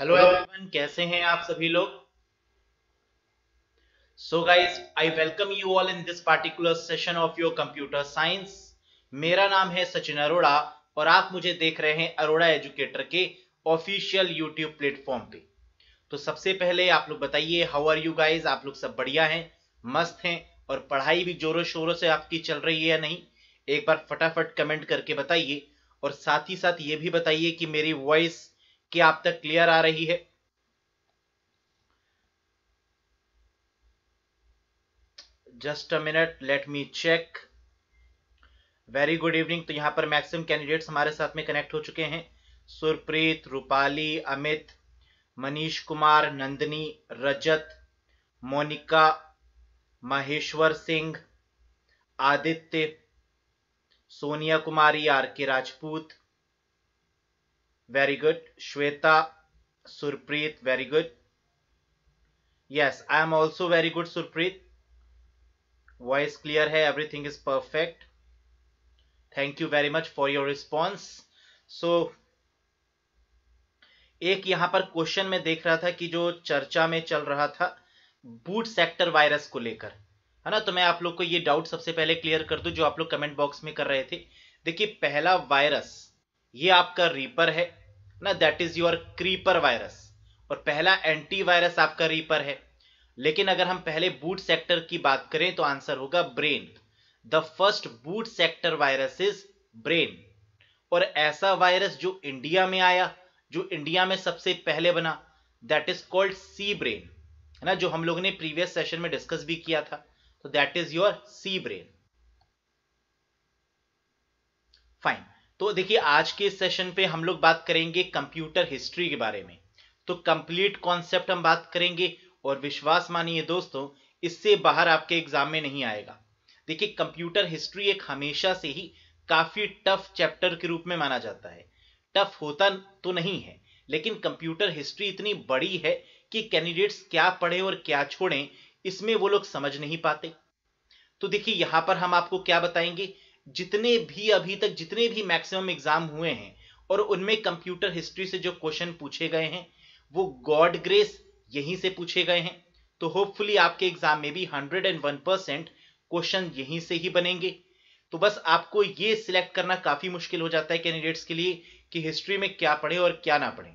Hello everyone कैसे हैं आप सभी लोग so guys I welcome you all in this particular session of your computer science मेरा नाम है सचिन अरोड़ा और आप मुझे देख रहे हैं अरोड़ा एजुकेटर के ऑफिशियल यूट्यूब प्लेटफॉर्म पे तो सबसे पहले आप लोग बताइए हाउ आर यू गाइज आप लोग सब बढ़िया हैं मस्त हैं और पढ़ाई भी जोरों शोरों से आपकी चल रही है या नहीं एक बार फटाफट कमेंट करके बताइए और साथ ही साथ ये भी बताइए कि मेरी वॉइस कि आप तक क्लियर आ रही है just a minute let me check very good evening तो यहां पर मैक्सिमम कैंडिडेट्स हमारे साथ में कनेक्ट हो चुके हैं Surpreet Rupali Amit Manish Kumar Nandini Rajat Monika Maheshwar Singh Aditya Sonia Kumari R K Rajput Very good. Shweta, Surpreet, very good. Yes, I am also very good, Surpreet. Voice clear hai, everything is perfect. Thank you very much for your response. So, एक यहां पर question में देख रहा था कि जो चर्चा में चल रहा था बूट सेक्टर वायरस को लेकर है ना तो मैं आप लोग को ये डाउट सबसे पहले क्लियर कर दूं जो आप लोग कमेंट बॉक्स में कर रहे थे देखिए पहला वायरस ये आपका रीपर है ना that is your creeper virus और पहला एंटी वायरस आपका रीपर है लेकिन अगर हम पहले बूट सेक्टर की बात करें तो आंसर होगा brain the first boot sector virus is brain और ऐसा वायरस जो इंडिया में आया जो इंडिया में सबसे पहले बना that is called C brain है ना जो हम लोग ने प्रीवियस सेशन में डिस्कस भी किया था तो that is your C brain fine तो देखिए आज के सेशन पे हम लोग बात करेंगे कंप्यूटर हिस्ट्री के बारे में तो कंप्लीट कॉन्सेप्ट हम बात करेंगे और विश्वास मानिए दोस्तों इससे बाहर आपके एग्जाम में नहीं आएगा देखिए कंप्यूटर हिस्ट्री एक हमेशा से ही काफी टफ चैप्टर के रूप में माना जाता है टफ होता तो नहीं है लेकिन कंप्यूटर हिस्ट्री इतनी बड़ी है कि कैंडिडेट्स क्या पढ़े और क्या छोड़ें इसमें वो लोग समझ नहीं पाते तो देखिए यहां पर हम आपको क्या बताएंगे जितने भी अभी तक जितने भी मैक्सिमम एग्जाम हुए हैं और उनमें कंप्यूटर हिस्ट्री से जो क्वेश्चन पूछे गए हैं वो गॉड ग्रेस यहीं से पूछे गए हैं तो होपफुली आपके एग्जाम में भी 101 परसेंट क्वेश्चन यहीं से ही बनेंगे तो बस आपको ये सिलेक्ट करना काफी मुश्किल हो जाता है कैंडिडेट्स के लिए कि हिस्ट्री में क्या पढ़े और क्या ना पढ़े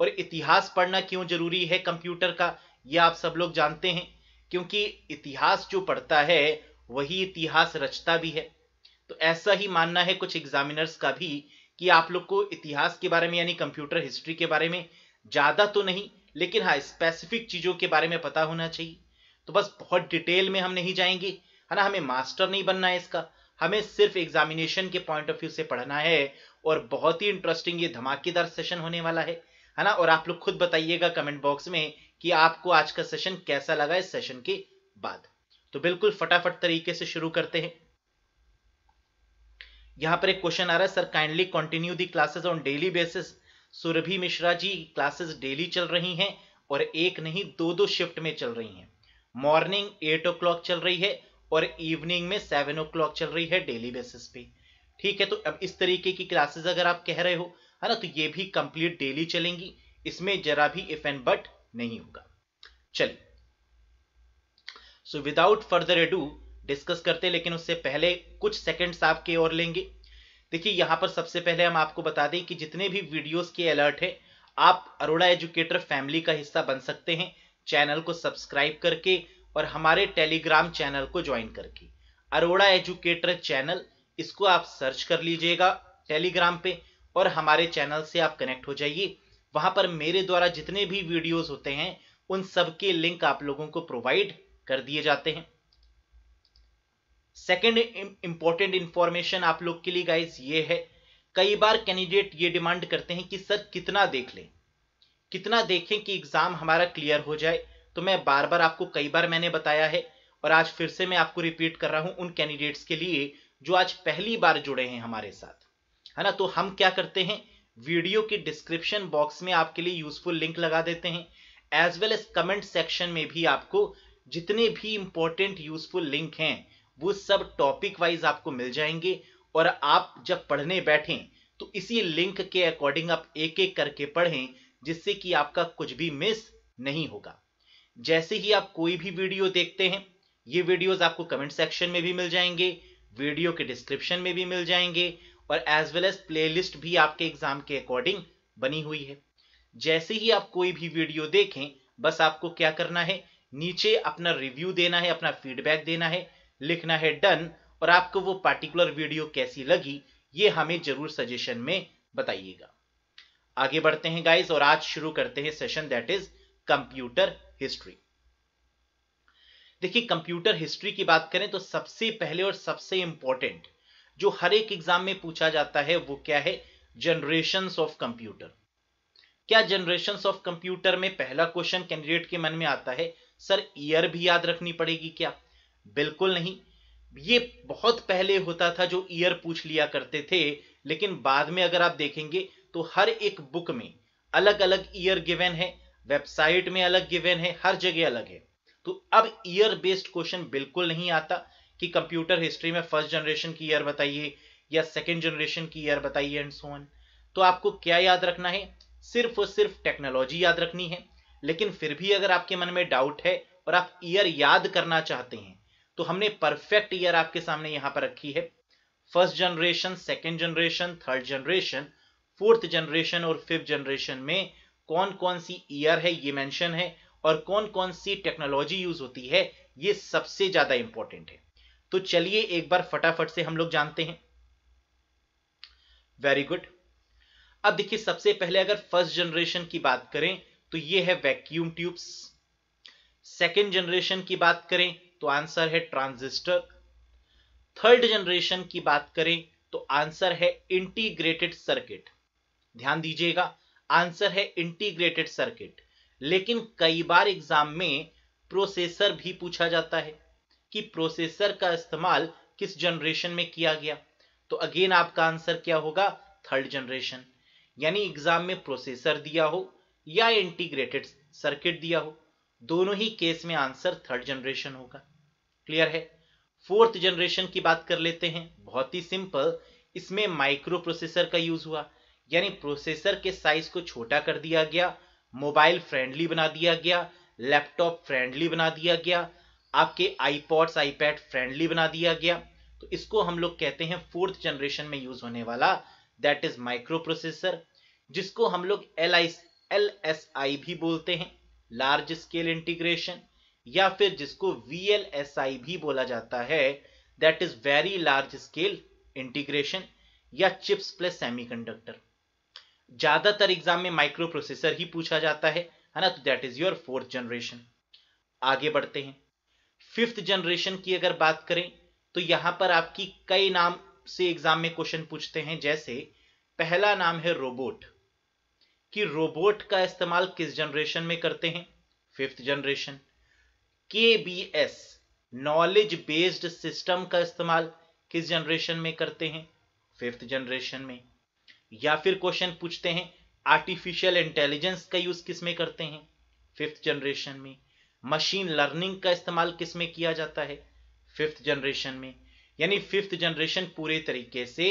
और इतिहास पढ़ना क्यों जरूरी है कंप्यूटर का ये आप सब लोग जानते हैं क्योंकि इतिहास जो पढ़ता है वही इतिहास रचता भी है तो ऐसा ही मानना है कुछ एग्जामिनर्स का भी कि आप लोग को इतिहास के बारे में यानी कंप्यूटर हिस्ट्री के बारे में ज़्यादा तो नहीं लेकिन हाँ स्पेसिफिक चीज़ों के बारे में पता होना चाहिए तो बस बहुत डिटेल में हम नहीं जाएंगे है ना हमें मास्टर नहीं बनना है इसका हमें सिर्फ एग्जामिनेशन के पॉइंट ऑफ व्यू से पढ़ना है और बहुत ही इंटरेस्टिंग ये धमाकेदार सेशन होने वाला है है ना और आप लोग खुद बताइएगा कमेंट बॉक्स में कि आपको आज का सेशन कैसा लगा इस सेशन के बाद तो बिल्कुल फटाफट तरीके से शुरू करते हैं यहाँ पर एक क्वेश्चन आ रहा है sir kindly continue the classes on daily basis Surabhi Mishra ji classes daily चल रही हैं और एक नहीं दो दो शिफ्ट में चल रही हैं मॉर्निंग एट ओ क्लॉक चल रही है और इवनिंग में सेवन ओ क्लॉक चल रही है डेली बेसिस पे ठीक है तो अब इस तरीके की क्लासेस अगर आप कह रहे हो है ना तो ये भी कंप्लीट डेली चलेंगी इसमें जरा भी इफ एंड बट नहीं होगा चलिए so without further ado discuss करते हैं लेकिन उससे पहले कुछ सेकंड्स आपके और लेंगे देखिए यहाँ पर सबसे पहले हम आपको बता दें कि जितने भी वीडियोस के अलर्ट है आप अरोड़ा एजुकेटर फैमिली का हिस्सा बन सकते हैं चैनल को सब्सक्राइब करके और हमारे टेलीग्राम चैनल को ज्वाइन करके अरोड़ा एजुकेटर चैनल इसको आप सर्च कर लीजिएगा टेलीग्राम पे और हमारे चैनल से आप कनेक्ट हो जाइए वहां पर मेरे द्वारा जितने भी वीडियोस होते हैं उन सब के लिंक आप लोगों को प्रोवाइड कर दिए जाते हैं सेकेंड इंपॉर्टेंट इंफॉर्मेशन आप लोग के लिए गाइज ये है कई बार कैंडिडेट ये डिमांड करते हैं कि सर कितना देख लें कितना देखें कि एग्जाम हमारा क्लियर हो जाए तो मैं बार बार आपको कई बार मैंने बताया है और आज फिर से मैं आपको रिपीट कर रहा हूं उन कैंडिडेट्स के लिए जो आज पहली बार जुड़े हैं हमारे साथ है ना तो हम क्या करते हैं वीडियो के डिस्क्रिप्शन बॉक्स में आपके लिए यूजफुल लिंक लगा देते हैं as well as comment section में भी आपको जितने भी इंपॉर्टेंट यूजफुल लिंक हैं वो सब टॉपिक वाइज आपको मिल जाएंगे और आप जब पढ़ने बैठें तो इसी लिंक के अकॉर्डिंग आप एक एक करके पढ़ें जिससे कि आपका कुछ भी मिस नहीं होगा जैसे ही आप कोई भी वीडियो देखते हैं ये वीडियोस आपको कमेंट सेक्शन में भी मिल जाएंगे वीडियो के डिस्क्रिप्शन में भी मिल जाएंगे और एज वेल एज प्लेलिस्ट भी आपके एग्जाम के अकॉर्डिंग बनी हुई है जैसे ही आप कोई भी वीडियो देखें बस आपको क्या करना है नीचे अपना रिव्यू देना है अपना फीडबैक देना है लिखना है डन और आपको वो पार्टिकुलर वीडियो कैसी लगी ये हमें जरूर सजेशन में बताइएगा आगे बढ़ते हैं गाइज और आज शुरू करते हैं session that is computer history देखिए कंप्यूटर हिस्ट्री की बात करें तो सबसे पहले और सबसे इंपॉर्टेंट जो हर एक एग्जाम में पूछा जाता है वो क्या है जनरेशन ऑफ कंप्यूटर क्या जनरेशन ऑफ कंप्यूटर में पहला क्वेश्चन कैंडिडेट के मन में आता है सर ईयर भी याद रखनी पड़ेगी क्या बिल्कुल नहीं ये बहुत पहले होता था जो ईयर पूछ लिया करते थे लेकिन बाद में अगर आप देखेंगे तो हर एक बुक में अलग अलग ईयर गिवन है वेबसाइट में अलग गिवन है हर जगह अलग है तो अब ईयर बेस्ड क्वेश्चन बिल्कुल नहीं आता कि कंप्यूटर हिस्ट्री में फर्स्ट जनरेशन की ईयर बताइए या सेकेंड जनरेशन की ईयर बताइए एंड सो ऑन तो आपको क्या याद रखना है सिर्फ और सिर्फ टेक्नोलॉजी याद रखनी है लेकिन फिर भी अगर आपके मन में डाउट है और आप ईयर याद करना चाहते हैं तो हमने परफेक्ट ईयर आपके सामने यहां पर रखी है first generation second generation third generation fourth generation और फिफ्थ जनरेशन में कौन कौन सी ईयर है ये मेंशन है और कौन कौन सी टेक्नोलॉजी यूज होती है ये सबसे ज्यादा इंपॉर्टेंट है तो चलिए एक बार फटाफट से हम लोग जानते हैं वेरी गुड अब देखिए सबसे पहले अगर फर्स्ट जनरेशन की बात करें तो ये है वैक्यूम ट्यूब्स सेकेंड जनरेशन की बात करें तो आंसर है ट्रांजिस्टर थर्ड जनरेशन की बात करें तो आंसर है इंटीग्रेटेड सर्किट ध्यान दीजिएगा आंसर है इंटीग्रेटेड सर्किट लेकिन कई बार एग्जाम में प्रोसेसर भी पूछा जाता है कि प्रोसेसर का इस्तेमाल किस जनरेशन में किया गया तो अगेन आपका आंसर क्या होगा थर्ड जनरेशन यानी एग्जाम में प्रोसेसर दिया हो या इंटीग्रेटेड सर्किट दिया हो दोनों ही केस में आंसर थर्ड जनरेशन होगा क्लियर है फोर्थ जनरेशन की बात कर लेते हैं बहुत ही सिंपल इसमें माइक्रो प्रोसेसर का यूज हुआ यानी प्रोसेसर के साइज को छोटा कर दिया गया मोबाइल फ्रेंडली बना दिया गया लैपटॉप फ्रेंडली बना दिया गया आपके आईपॉड्स आईपैड फ्रेंडली बना दिया गया तो इसको हम लोग कहते हैं फोर्थ जनरेशन में यूज होने वाला दैट इज माइक्रो प्रोसेसर जिसको हम लोग L I L S I भी बोलते हैं लार्ज स्केल इंटीग्रेशन या फिर जिसको वीएलएसआई भी बोला जाता है that is very large scale integration या चिप्स प्लस सेमीकंडक्टर ज्यादातर एग्जाम में माइक्रो प्रोसेसर ही पूछा जाता है है ना तो that is your fourth generation आगे बढ़ते हैं फिफ्थ जनरेशन की अगर बात करें तो यहां पर आपकी कई नाम से एग्जाम में क्वेश्चन पूछते हैं जैसे पहला नाम है रोबोट कि रोबोट का इस्तेमाल किस जनरेशन में करते हैं fifth generation K B S knowledge based system का इस्तेमाल किस जनरेशन में करते हैं फिफ्थ जनरेशन में या फिर क्वेश्चन पूछते हैं आर्टिफिशियल इंटेलिजेंस का यूज किस में करते हैं फिफ्थ जनरेशन में मशीन लर्निंग का इस्तेमाल किस में किया जाता है फिफ्थ जनरेशन में यानी फिफ्थ जनरेशन पूरे तरीके से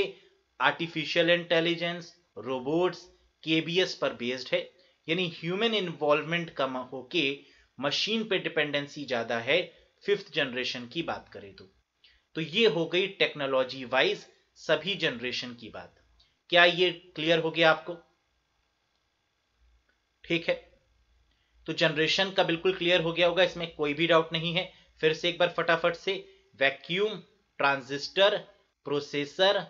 आर्टिफिशियल इंटेलिजेंस रोबोट्स केबीएस पर बेस्ड है यानी ह्यूमन इन्वॉल्वमेंट कम होके मशीन पे डिपेंडेंसी ज्यादा है फिफ्थ जनरेशन की बात करें तो तो ये हो गई टेक्नोलॉजी वाइज सभी जनरेशन की बात क्या ये क्लियर हो गया आपको ठीक है तो जनरेशन का बिल्कुल क्लियर हो गया होगा इसमें कोई भी डाउट नहीं है फिर से एक बार फटाफट से vacuum transistor processor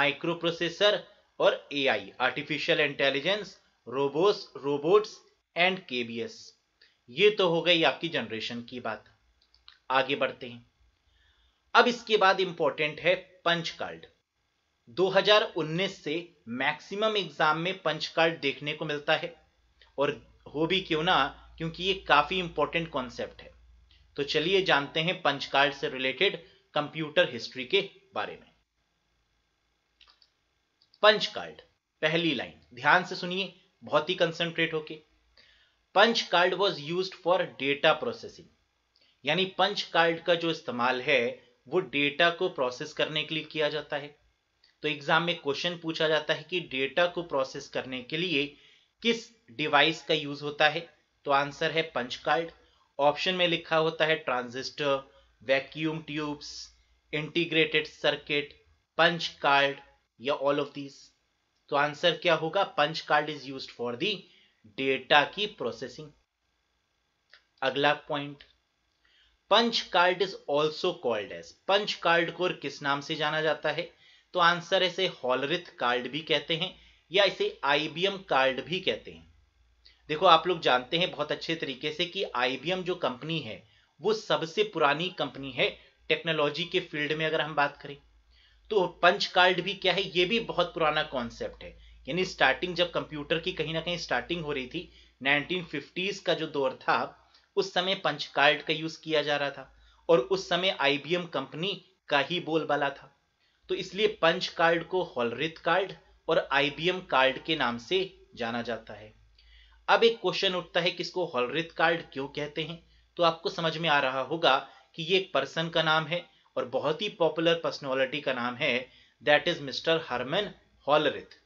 micro processor और AI artificial intelligence robos robots and KBS ये तो हो गई आपकी जनरेशन की बात आगे बढ़ते हैं अब इसके बाद इंपॉर्टेंट है पंच कार्ड 2019 से मैक्सिमम एग्जाम में पंच कार्ड देखने को मिलता है और हो भी क्यों ना क्योंकि ये काफी इंपॉर्टेंट कॉन्सेप्ट है तो चलिए जानते हैं पंच कार्ड से रिलेटेड कंप्यूटर हिस्ट्री के बारे में पंच कार्ड पहली लाइन ध्यान से सुनिए बहुत ही कंसंट्रेट होके punch card was use for data processing यानी पंच कार्ड का जो इस्तेमाल है वो डेटा को प्रोसेस करने के लिए किया जाता है तो एग्जाम में क्वेश्चन पूछा जाता है कि डेटा को प्रोसेस करने के लिए किस डिवाइस का यूज होता है तो आंसर है पंच कार्ड ऑप्शन में लिखा होता है transistor vacuum tubes integrated circuit punch card या ऑल ऑफ दीज तो आंसर क्या होगा punch card is use for the data की प्रोसेसिंग अगला point punch card is also called as punch card को किस नाम से जाना जाता है तो आंसर इसे हॉलरिथ कार्ड भी कहते हैं या इसे आईबीएम कार्ड भी कहते हैं देखो आप लोग जानते हैं बहुत अच्छे तरीके से कि आईबीएम जो कंपनी है वो सबसे पुरानी कंपनी है टेक्नोलॉजी के फील्ड में अगर हम बात करें तो पंच कार्ड भी क्या है ये भी बहुत पुराना कॉन्सेप्ट है यानी स्टार्टिंग जब कंप्यूटर की कहीं ना कहीं स्टार्टिंग हो रही थी 1950s का जो दौर था उस समय पंच कार्ड का यूज किया जा रहा था और उस समय आईबीएम कंपनी का ही बोलबाला था तो इसलिए पंच कार्ड को हॉलरिथ कार्ड और आईबीएम कार्ड के नाम से जाना जाता है अब एक क्वेश्चन उठता है कि इसको हॉलरिथ कार्ड क्यों कहते हैं तो आपको समझ में आ रहा होगा कि ये एक पर्सन का नाम है और बहुत ही पॉपुलर पर्सनैलिटी का नाम है that is mister Herman Hollerith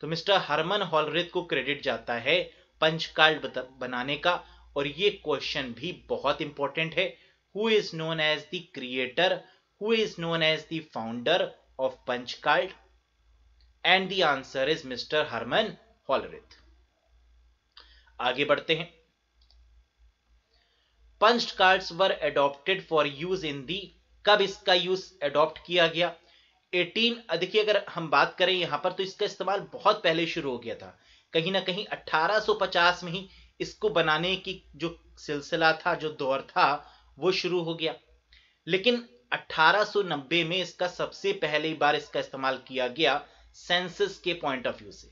तो मिस्टर हरमन हॉलरेथ को क्रेडिट जाता है पंच कार्ड बनाने का और ये क्वेश्चन भी बहुत इंपॉर्टेंट है who is known as the creator who is known as the founder of punch card and the answer is mister Herman Hollerith आगे बढ़ते हैं punch cards were adopted for use in the कब इसका use adopt किया गया 18 देखिए अगर हम बात करें यहां पर तो इसका इस्तेमाल बहुत पहले शुरू हो गया था कहीं ना कहीं 1850 में ही इसको बनाने की जो सिलसिला था जो दौर था वो शुरू हो गया लेकिन 1890 में इसका सबसे पहले बार इसका इस्तेमाल किया गया सेंसस के पॉइंट ऑफ व्यू से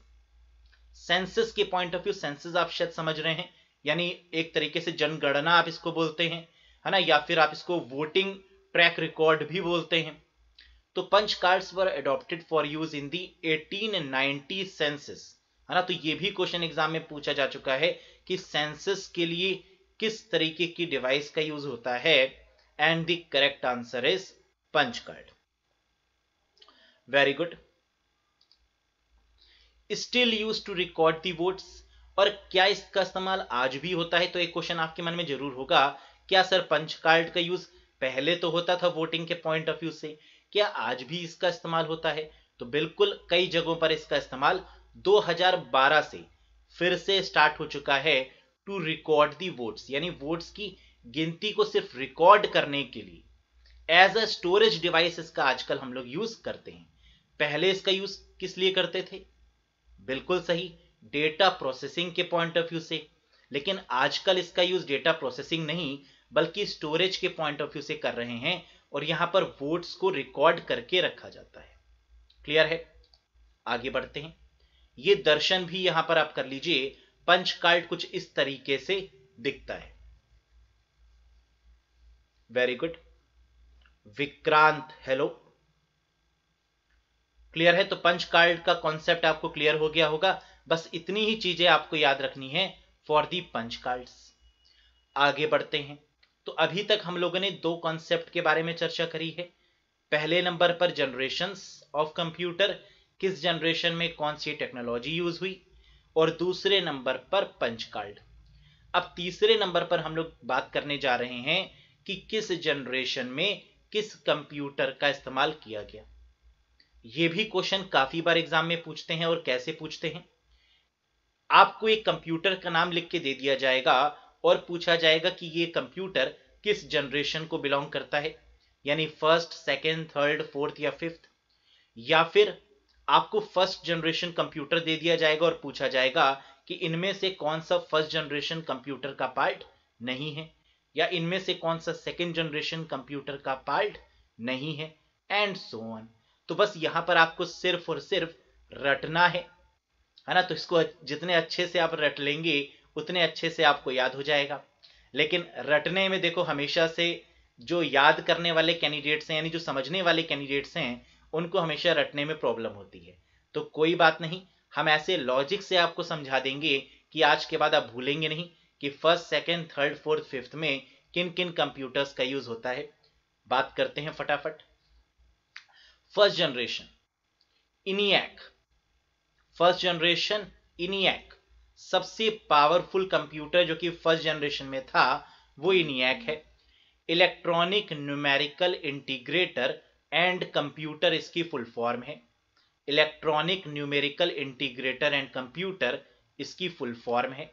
सेंसस के पॉइंट ऑफ व्यू सेंसस आप शायद समझ रहे हैं यानी एक तरीके से जनगणना आप इसको बोलते हैं है ना या फिर आप इसको वोटिंग ट्रैक रिकॉर्ड भी बोलते हैं तो punch cards were adopted for use in the ninety census है ना तो ये भी क्वेश्चन एग्जाम में पूछा जा चुका है कि सेंसिस के लिए किस तरीके की डिवाइस का यूज होता है and the correct answer is punch card very good still use to record the votes और क्या इसका इस्तेमाल आज भी होता है तो एक क्वेश्चन आपके मन में जरूर होगा क्या सर पंच कार्ड का यूज पहले तो होता था वोटिंग के पॉइंट ऑफ व्यू से क्या आज भी इसका इस्तेमाल होता है तो बिल्कुल कई जगहों पर इसका इस्तेमाल 2012 से फिर से स्टार्ट हो चुका है टू रिकॉर्ड दी वोट्स यानी वोट्स की गिनती को सिर्फ रिकॉर्ड करने के लिए एज अ स्टोरेज डिवाइस इसका आजकल हम लोग यूज करते हैं पहले इसका यूज किस लिए करते थे बिल्कुल सही डेटा प्रोसेसिंग के पॉइंट ऑफ व्यू से लेकिन आजकल इसका यूज डेटा प्रोसेसिंग नहीं बल्कि स्टोरेज के पॉइंट ऑफ व्यू से कर रहे हैं और यहां पर वोट्स को रिकॉर्ड करके रखा जाता है क्लियर है आगे बढ़ते हैं ये दर्शन भी यहां पर आप कर लीजिए पंच कार्ड कुछ इस तरीके से दिखता है very good Vikrant hello clear है तो पंच कार्ड का कॉन्सेप्ट आपको क्लियर हो गया होगा बस इतनी ही चीजें आपको याद रखनी है फॉर दी पंच कार्ड्स आगे बढ़ते हैं तो अभी तक हम लोगों ने दो कॉन्सेप्ट के बारे में चर्चा करी है पहले नंबर पर जनरेशन ऑफ कंप्यूटर किस जनरेशन में कौन सी टेक्नोलॉजी यूज हुई और दूसरे नंबर पर पंच कार्ड अब तीसरे नंबर पर हम लोग बात करने जा रहे हैं कि किस जनरेशन में किस कंप्यूटर का इस्तेमाल किया गया ये भी क्वेश्चन काफी बार एग्जाम में पूछते हैं और कैसे पूछते हैं आपको एक कंप्यूटर का नाम लिख के दे दिया जाएगा और पूछा जाएगा कि ये कंप्यूटर किस जनरेशन को बिलोंग करता है यानी फर्स्ट सेकेंड थर्ड फोर्थ या फिफ्थ या फिर आपको फर्स्ट जनरेशन कंप्यूटर दे दिया जाएगा और पूछा जाएगा कि इनमें से कौन सा फर्स्ट जनरेशन कंप्यूटर का पार्ट नहीं है या इनमें से कौन सा सेकेंड जनरेशन कंप्यूटर का पार्ट नहीं है एंड सो ऑन तो बस यहां पर आपको सिर्फ और सिर्फ रटना है है ना तो इसको जितने अच्छे से आप रट लेंगे उतने अच्छे से आपको याद हो जाएगा लेकिन रटने में देखो हमेशा से जो याद करने वाले कैंडिडेट्स हैं यानी जो समझने वाले कैंडिडेट्स हैं उनको हमेशा रटने में प्रॉब्लम होती है तो कोई बात नहीं हम ऐसे लॉजिक से आपको समझा देंगे कि आज के बाद आप भूलेंगे नहीं कि first second third fourth fifth में किन किन कंप्यूटर्स का यूज होता है बात करते हैं फटाफट first generation ENIAC first generation ENIAC सबसे पावरफुल कंप्यूटर जो कि फर्स्ट जनरेशन में था वो इनियक है electronic numerical integrator and computer इसकी फुल फॉर्म है electronic numerical integrator and computer इसकी फुल फॉर्म है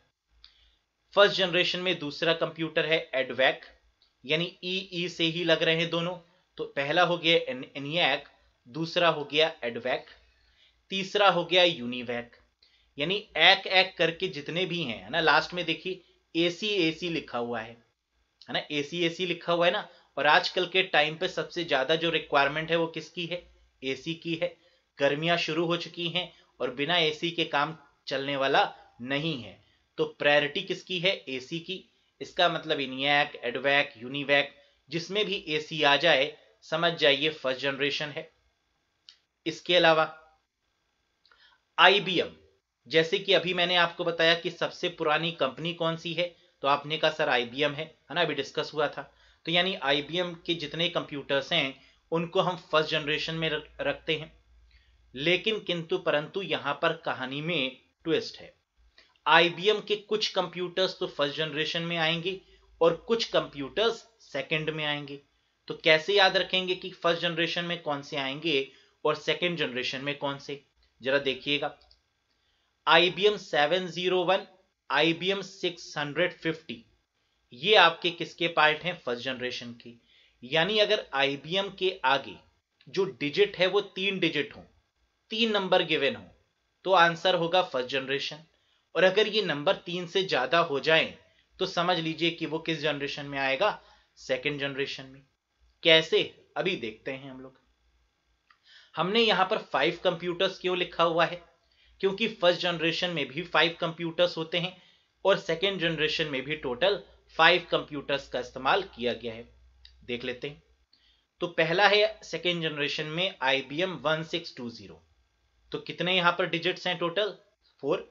फर्स्ट जनरेशन में दूसरा कंप्यूटर है एडवैक यानी ई e e से ही लग रहे हैं दोनों तो पहला हो गया एनियक दूसरा हो गया एडवैक तीसरा हो गया यूनिवैक यानी एक एक करके जितने भी हैं है ना लास्ट में देखिए एसी एसी लिखा हुआ है है ना एसी एसी लिखा हुआ है ना और आजकल के टाइम पे सबसे ज्यादा जो रिक्वायरमेंट है वो किसकी है एसी की है गर्मियां शुरू हो चुकी हैं और बिना एसी के काम चलने वाला नहीं है तो प्रायोरिटी किसकी है एसी की इसका मतलब इनियक एडवैक यूनिवैक जिसमें भी एसी आ जाए समझ जाइए फर्स्ट जनरेशन है इसके अलावा आईबीएम जैसे कि अभी मैंने आपको बताया कि सबसे पुरानी कंपनी कौन सी है तो आपने कहा सर आई है है ना अभी डिस्कस हुआ था तो यानी आई के जितने कंप्यूटर्स हैं उनको हम फर्स्ट जनरेशन में रखते हैं लेकिन किंतु परंतु यहाँ पर कहानी में ट्विस्ट है आईबीएम के कुछ कंप्यूटर्स तो फर्स्ट जनरेशन में आएंगे और कुछ कंप्यूटर्स सेकेंड में आएंगे तो कैसे याद रखेंगे कि फर्स्ट जनरेशन में कौन से आएंगे और सेकेंड जनरेशन में कौन से जरा देखिएगा IBM 701, IBM 650 ये आपके किसके पार्ट हैं फर्स्ट जनरेशन के यानी अगर IBM के आगे जो डिजिट है वो तीन डिजिट हो तीन नंबर गिवन हो तो आंसर होगा फर्स्ट जनरेशन और अगर ये नंबर तीन से ज्यादा हो जाए तो समझ लीजिए कि वो किस जनरेशन में आएगा सेकेंड जनरेशन में कैसे अभी देखते हैं हम लोग हमने यहां पर फाइव कंप्यूटर्स क्यों लिखा हुआ है क्योंकि फर्स्ट जनरेशन में भी फाइव कंप्यूटर्स होते हैं और सेकेंड जनरेशन में भी टोटल फाइव कंप्यूटर्स का इस्तेमाल किया गया है देख लेते हैं तो पहला है सेकेंड जनरेशन में I B M one six तो कितने यहां पर डिजिट्स हैं टोटल फोर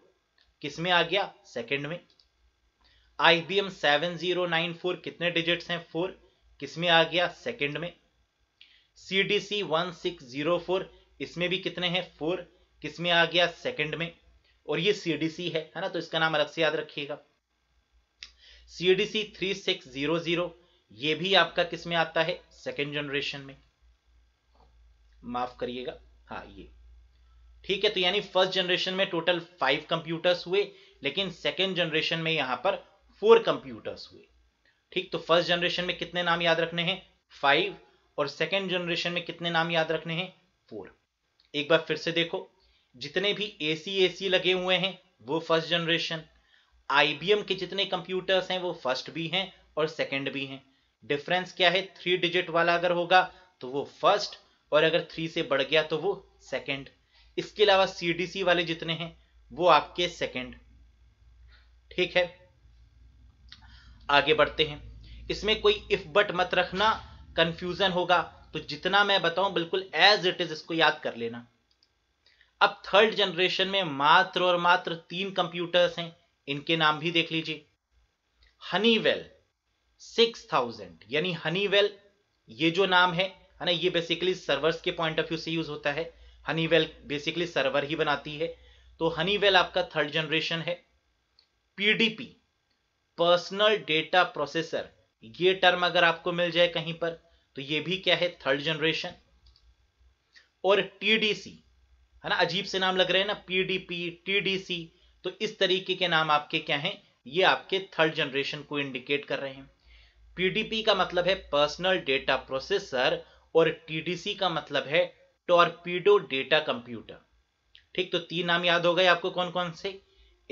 किसमें आ गया सेकेंड में I B seven zero nine four कितने डिजिट्स हैं फोर किसमें आ गया सेकेंड में C D C one six zero four इसमें भी कितने हैं फोर किस में आ गया सेकंड में और ये सीडीसी है है ना तो इसका नाम अलग से याद रखिएगा सीडीसी 3600 ये भी आपका किस में आता है सेकंड जनरेशन में माफ करिएगा हाँ ये ठीक है तो यानी फर्स्ट जनरेशन में टोटल फाइव कंप्यूटर्स हुए लेकिन सेकेंड जनरेशन में यहां पर फोर कंप्यूटर्स हुए ठीक तो फर्स्ट जनरेशन में कितने नाम याद रखने हैं फाइव और सेकेंड जनरेशन में कितने नाम याद रखने हैं फोर एक बार फिर से देखो जितने भी ए सी ए सी लगे हुए हैं वो फर्स्ट जनरेशन आई के जितने कंप्यूटर्स हैं वो फर्स्ट भी हैं और सेकेंड भी हैं डिफरेंस क्या है थ्री डिजिट वाला अगर होगा तो वो फर्स्ट और अगर थ्री से बढ़ गया तो वो सेकेंड इसके अलावा सी वाले जितने हैं वो आपके सेकेंड ठीक है आगे बढ़ते हैं इसमें कोई इफ बट मत रखना कंफ्यूजन होगा तो जितना मैं बताऊं बिल्कुल एज इट इज इसको याद कर लेना अब थर्ड जनरेशन में मात्र और मात्र तीन कंप्यूटर्स हैं इनके नाम भी देख लीजिए हनीवेल सिक्स थाउजेंड यानी हनीवेल ये जो नाम है है ना ये बेसिकली सर्वर्स के पॉइंट ऑफ व्यू से यूज होता है हनीवेल बेसिकली सर्वर ही बनाती है तो हनीवेल आपका थर्ड जनरेशन है पीडीपी पर्सनल डेटा प्रोसेसर ये टर्म अगर आपको मिल जाए कहीं पर तो ये भी क्या है थर्ड जनरेशन और टीडीसी है ना अजीब से नाम लग रहे हैं ना पीडीपी टीडीसी तो इस तरीके के नाम आपके क्या हैं ये आपके थर्ड जनरेशन को इंडिकेट कर रहे हैं पीडीपी का मतलब है पर्सनल डेटा प्रोसेसर और टीडीसी का मतलब है टॉर्पीडो डेटा कंप्यूटर ठीक तो तीन नाम याद हो गए आपको कौन कौन से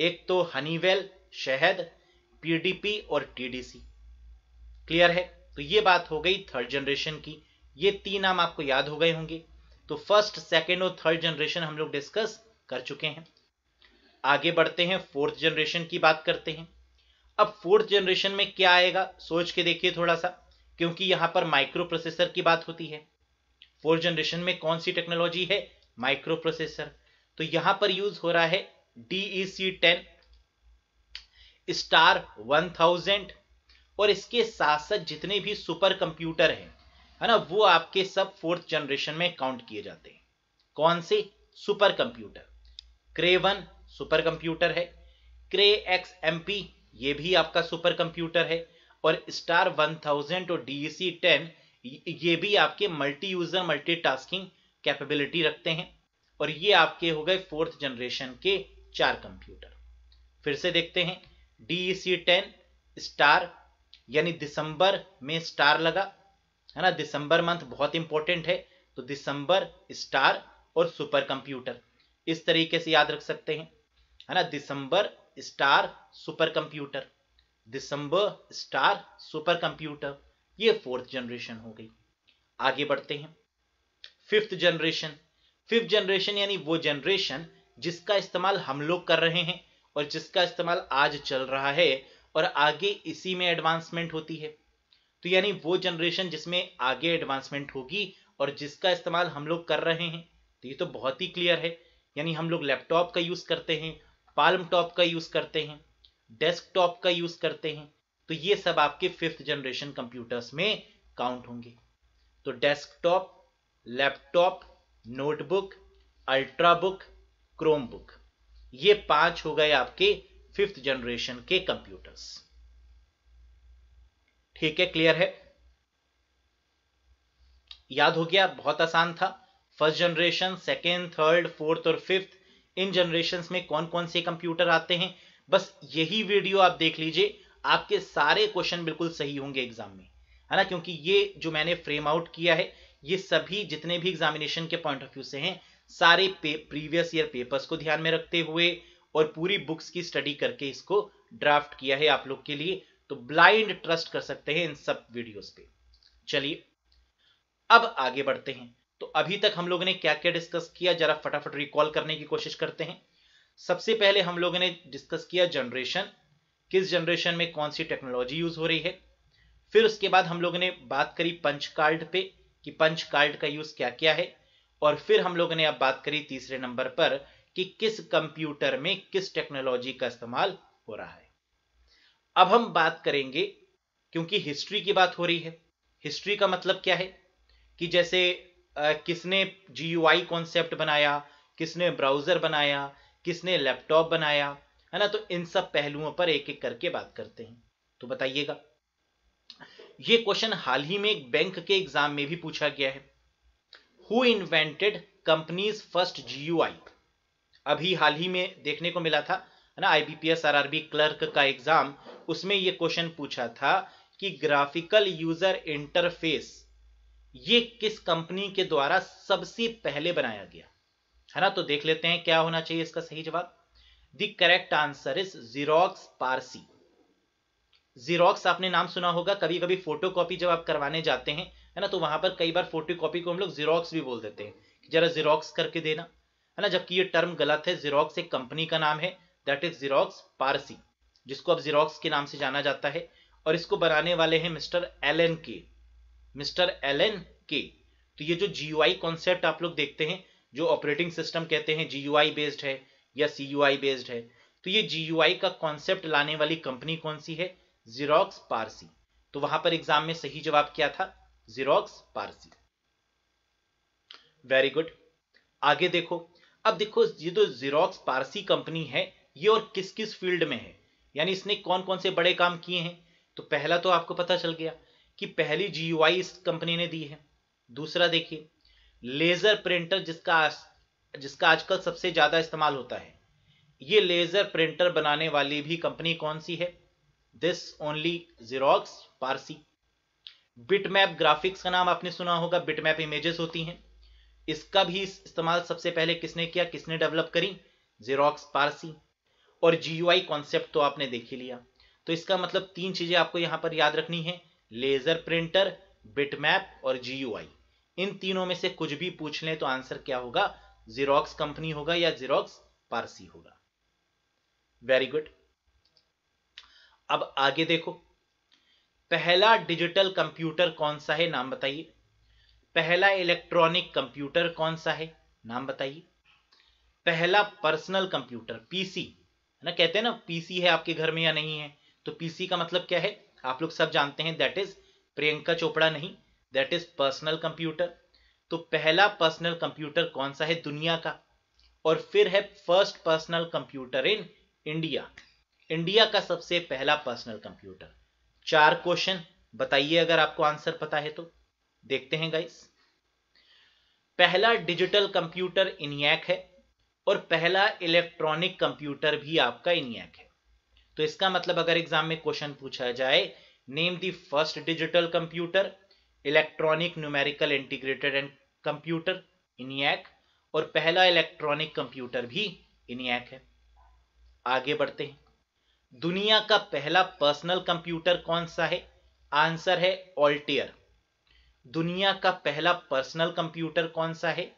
एक तो हनीवेल शहद पीडीपी और टीडीसी क्लियर है तो ये बात हो गई थर्ड जनरेशन की ये तीन नाम आपको याद हो गए होंगे तो फर्स्ट सेकेंड और थर्ड जनरेशन हम लोग डिस्कस कर चुके हैं आगे बढ़ते हैं फोर्थ जनरेशन की बात करते हैं अब फोर्थ जनरेशन में क्या आएगा सोच के देखिए थोड़ा सा क्योंकि यहां पर माइक्रो प्रोसेसर की बात होती है फोर्थ जनरेशन में कौन सी टेक्नोलॉजी है माइक्रो प्रोसेसर तो यहां पर यूज हो रहा है DEC ten star one thousand और इसके साथ साथ जितने भी सुपर कंप्यूटर हैं है ना वो आपके सब फोर्थ जनरेशन में काउंट किए जाते हैं कौन से super computer Cray one super computer है क्रे एक्स एम पी ये भी आपका सुपर कंप्यूटर है और स्टार वन थाउजेंड और सी टेन e ये भी आपके multi user multi tasking capability रखते हैं और ये आपके हो गए फोर्थ जनरेशन के चार कंप्यूटर फिर से देखते हैं डी सी टेन स्टार यानी दिसंबर में स्टार लगा है ना दिसंबर मंथ बहुत इंपॉर्टेंट है तो दिसंबर स्टार और सुपर कंप्यूटर इस तरीके से याद रख सकते हैं है ना December star super computer December star super computer ये फोर्थ जनरेशन हो गई आगे बढ़ते हैं फिफ्थ जनरेशन फिफ्थ जनरेशन यानी वो जनरेशन जिसका इस्तेमाल हम लोग कर रहे हैं और जिसका इस्तेमाल आज चल रहा है और आगे इसी में एडवांसमेंट होती है तो यानी वो जनरेशन जिसमें आगे एडवांसमेंट होगी और जिसका इस्तेमाल हम लोग कर रहे हैं तो ये तो बहुत ही क्लियर है यानी हम लोग लैपटॉप का यूज़ करते हैं पाल्म टॉप का यूज़ करते हैं डेस्कटॉप का यूज़ करते हैं तो ये सब आपके फिफ्थ जनरेशन कंप्यूटर्स में काउंट होंगे तो desktop laptop notebook ultrabook Chromebook ये पांच हो गए आपके फिफ्थ जनरेशन के कंप्यूटर्स ठीक है क्लियर है याद हो गया बहुत आसान था first generation second third fourth और फिफ्थ इन जनरेशन में कौन कौन से कंप्यूटर आते हैं बस यही वीडियो आप देख लीजिए आपके सारे क्वेश्चन बिल्कुल सही होंगे एग्जाम में है ना क्योंकि ये जो मैंने फ्रेम आउट किया है ये सभी जितने भी एग्जामिनेशन के पॉइंट ऑफ व्यू से हैं सारे प्रीवियस ईयर पेपर्स को ध्यान में रखते हुए और पूरी बुक्स की स्टडी करके इसको ड्राफ्ट किया है आप लोग के लिए तो ब्लाइंड ट्रस्ट कर सकते हैं इन सब वीडियोस पे चलिए अब आगे बढ़ते हैं तो अभी तक हम लोगों ने क्या क्या डिस्कस किया जरा फटाफट रिकॉल करने की कोशिश करते हैं सबसे पहले हम लोगों ने डिस्कस किया जनरेशन किस जनरेशन में कौन सी टेक्नोलॉजी यूज हो रही है फिर उसके बाद हम लोगों ने बात करी पंच कार्ड पे कि पंच कार्ड का यूज क्या क्या है और फिर हम लोगों ने अब बात करी तीसरे नंबर पर कि किस कंप्यूटर में किस टेक्नोलॉजी का इस्तेमाल हो रहा है अब हम बात करेंगे क्योंकि हिस्ट्री की बात हो रही है हिस्ट्री का मतलब क्या है कि जैसे आ, किसने जी यू आई कॉन्सेप्ट बनाया किसने ब्राउजर बनाया किसने लैपटॉप बनाया है ना तो इन सब पहलुओं पर एक एक करके बात करते हैं तो बताइएगा ये क्वेश्चन हाल ही में एक बैंक के एग्जाम में भी पूछा गया है हु इन्वेंटेड कंपनीज फर्स्ट आई अभी हाल ही में देखने को मिला था ना आर बी क्लर्क का एग्जाम उसमें ये क्वेश्चन पूछा था कि ग्राफिकल यूजर इंटरफेस ये किस कंपनी के द्वारा सबसे पहले बनाया गया है ना तो देख लेते हैं क्या होना चाहिए इसका सही जवाब the correct answer is Xerox पारसी जीरोक्स आपने नाम सुना होगा कभी कभी फोटो कॉपी जब आप करवाने जाते हैं है ना तो वहां पर कई बार फोटो कॉपी को हम लोग जीरोक्स भी बोल देते हैं जरा जीरोक्स करके देना है ना जबकि ये टर्म गलत है जीरोक्स एक कंपनी का नाम है दैट इज जीरोक्स पारसी जिसको अब जीरोक्स के नाम से जाना जाता है और इसको बनाने वाले हैं mister L N K mister L K तो ये जो जी यू कॉन्सेप्ट आप लोग देखते हैं जो ऑपरेटिंग सिस्टम कहते हैं जी यू बेस्ड है या सी यू बेस्ड है तो ये जी यू का कॉन्सेप्ट लाने वाली कंपनी कौन सी है जीरोक्स पारसी तो वहां पर एग्जाम में सही जवाब क्या था जीरोक्स पारसी वेरी गुड आगे देखो अब देखो ये तो जीरोक्स पारसी कंपनी है ये और किस किस फील्ड में है यानी इसने कौन कौन से बड़े काम किए हैं तो पहला तो आपको पता चल गया कि पहली जी इस कंपनी ने दी है दूसरा देखिए लेजर प्रिंटर जिसका जिसका आजकल सबसे ज्यादा इस्तेमाल होता है ये लेजर प्रिंटर बनाने वाली भी कंपनी कौन सी है दिस ओनली जीरोक्स पारसी बिटमैप ग्राफिक्स का नाम आपने सुना होगा बिटमैप इमेजेस होती हैं इसका भी इस्तेमाल सबसे पहले किसने किया किसने डेवलप करी जीरोक्स पारसी और जी कॉन्सेप्ट तो आपने देख ही लिया तो इसका मतलब तीन चीजें आपको यहां पर याद रखनी है लेजर प्रिंटर बिटमैप और जी इन तीनों में से कुछ भी पूछ लें तो आंसर क्या होगा जीरोक्स कंपनी होगा या जीरोक्स पारसी होगा वेरी गुड अब आगे देखो पहला डिजिटल कंप्यूटर कौन सा है नाम बताइए पहला इलेक्ट्रॉनिक कंप्यूटर कौन सा है नाम बताइए पहला पर्सनल कंप्यूटर पीसी ना कहते हैं ना पीसी है आपके घर में या नहीं है तो पीसी का मतलब क्या है आप लोग सब जानते हैं दैट इज प्रियंका चोपड़ा नहीं दैट इज पर्सनल कंप्यूटर तो पहला पर्सनल कंप्यूटर कौन सा है दुनिया का और फिर है first personal computer in India India का सबसे पहला पर्सनल कंप्यूटर चार क्वेश्चन बताइए अगर आपको आंसर पता है तो देखते हैं गाइस पहला डिजिटल कंप्यूटर इनियक है और पहला इलेक्ट्रॉनिक कंप्यूटर भी आपका इनियक है तो इसका मतलब अगर एग्जाम में क्वेश्चन पूछा जाए name the first digital computer electronic numerical integrated and computer ENIAC और पहला इलेक्ट्रॉनिक कंप्यूटर भी इनियक है आगे बढ़ते हैं दुनिया का पहला पर्सनल कंप्यूटर कौन सा है आंसर है ऑल्टियर दुनिया का पहला पर्सनल कंप्यूटर कौन सा है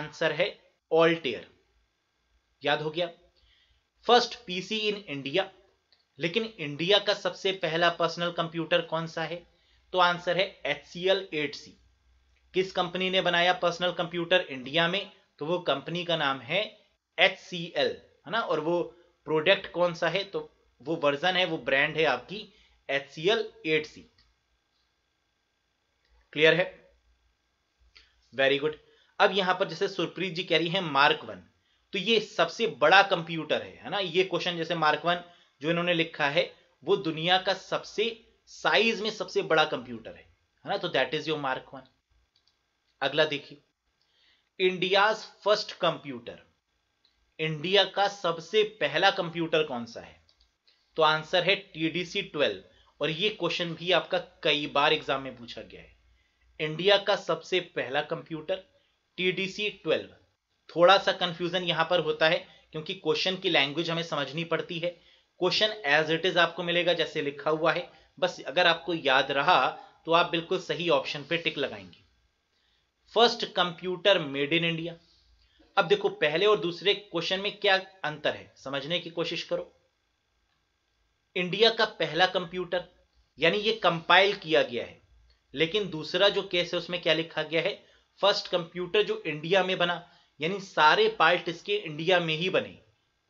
आंसर है ऑल्टियर याद हो गया फर्स्ट पीसी इन इंडिया लेकिन इंडिया का सबसे पहला पर्सनल कंप्यूटर कौन सा है तो आंसर है H C L eight C किस कंपनी ने बनाया पर्सनल कंप्यूटर इंडिया में तो वो कंपनी का नाम है एच सी एल है ना और वो प्रोडक्ट कौन सा है तो वो वर्जन है वो ब्रांड है आपकी H C L eight C clear है वेरी गुड अब यहां पर जैसे सुरप्रीत जी कह रही है मार्क वन तो ये सबसे बड़ा कंप्यूटर है है ना ये क्वेश्चन जैसे मार्क वन जो इन्होंने लिखा है वो दुनिया का सबसे साइज में सबसे बड़ा कंप्यूटर है है ना तो that is your mark one अगला देखिए इंडिया फर्स्ट कंप्यूटर इंडिया का सबसे पहला कंप्यूटर कौन सा है तो आंसर है टीडीसी 12 और ये क्वेश्चन भी आपका कई बार एग्जाम में पूछा गया है इंडिया का सबसे पहला कंप्यूटर टीडीसी ट्वेल्व थोड़ा सा कंफ्यूजन यहां पर होता है क्योंकि क्वेश्चन की लैंग्वेज हमें समझनी पड़ती है क्वेश्चन एज इट इज आपको मिलेगा जैसे लिखा हुआ है बस अगर आपको याद रहा तो आप बिल्कुल सही ऑप्शन पे टिक लगाएंगे first computer made in India अब देखो पहले और दूसरे क्वेश्चन में क्या अंतर है समझने की कोशिश करो इंडिया का पहला कंप्यूटर यानी ये कंपाइल किया गया है लेकिन दूसरा जो केस है उसमें क्या लिखा गया है फर्स्ट कंप्यूटर जो इंडिया में बना यानी सारे पार्ट इसके इंडिया में ही बने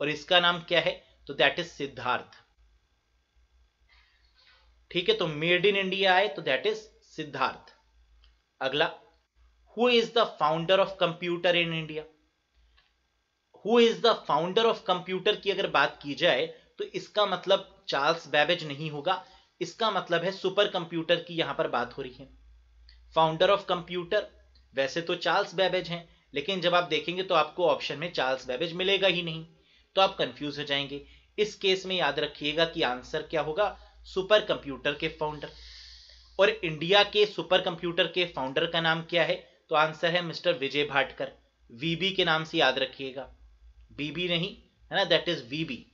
और इसका नाम क्या है तो दैट इज सिद्धार्थ ठीक है तो मेड इन इंडिया आए तो दैट इज सिद्धार्थ अगला who is the founder of computer in India who is the founder of computer की अगर बात की जाए तो इसका मतलब चार्ल्स बैबेज नहीं होगा इसका मतलब है सुपर कंप्यूटर की यहां पर बात हो रही है फाउंडर ऑफ कंप्यूटर वैसे तो चार्ल्स बैबेज हैं लेकिन जब आप देखेंगे तो आपको ऑप्शन में चार्ल्स बैबेज मिलेगा ही नहीं तो आप कंफ्यूज हो जाएंगे इस केस में याद रखिएगा कि आंसर क्या होगा सुपर कंप्यूटर के फाउंडर और इंडिया के सुपर कंप्यूटर के फाउंडर का नाम क्या है तो आंसर है मिस्टर विजय भाटकर वीबी के नाम से याद रखिएगा बीबी नहीं है ना that is VB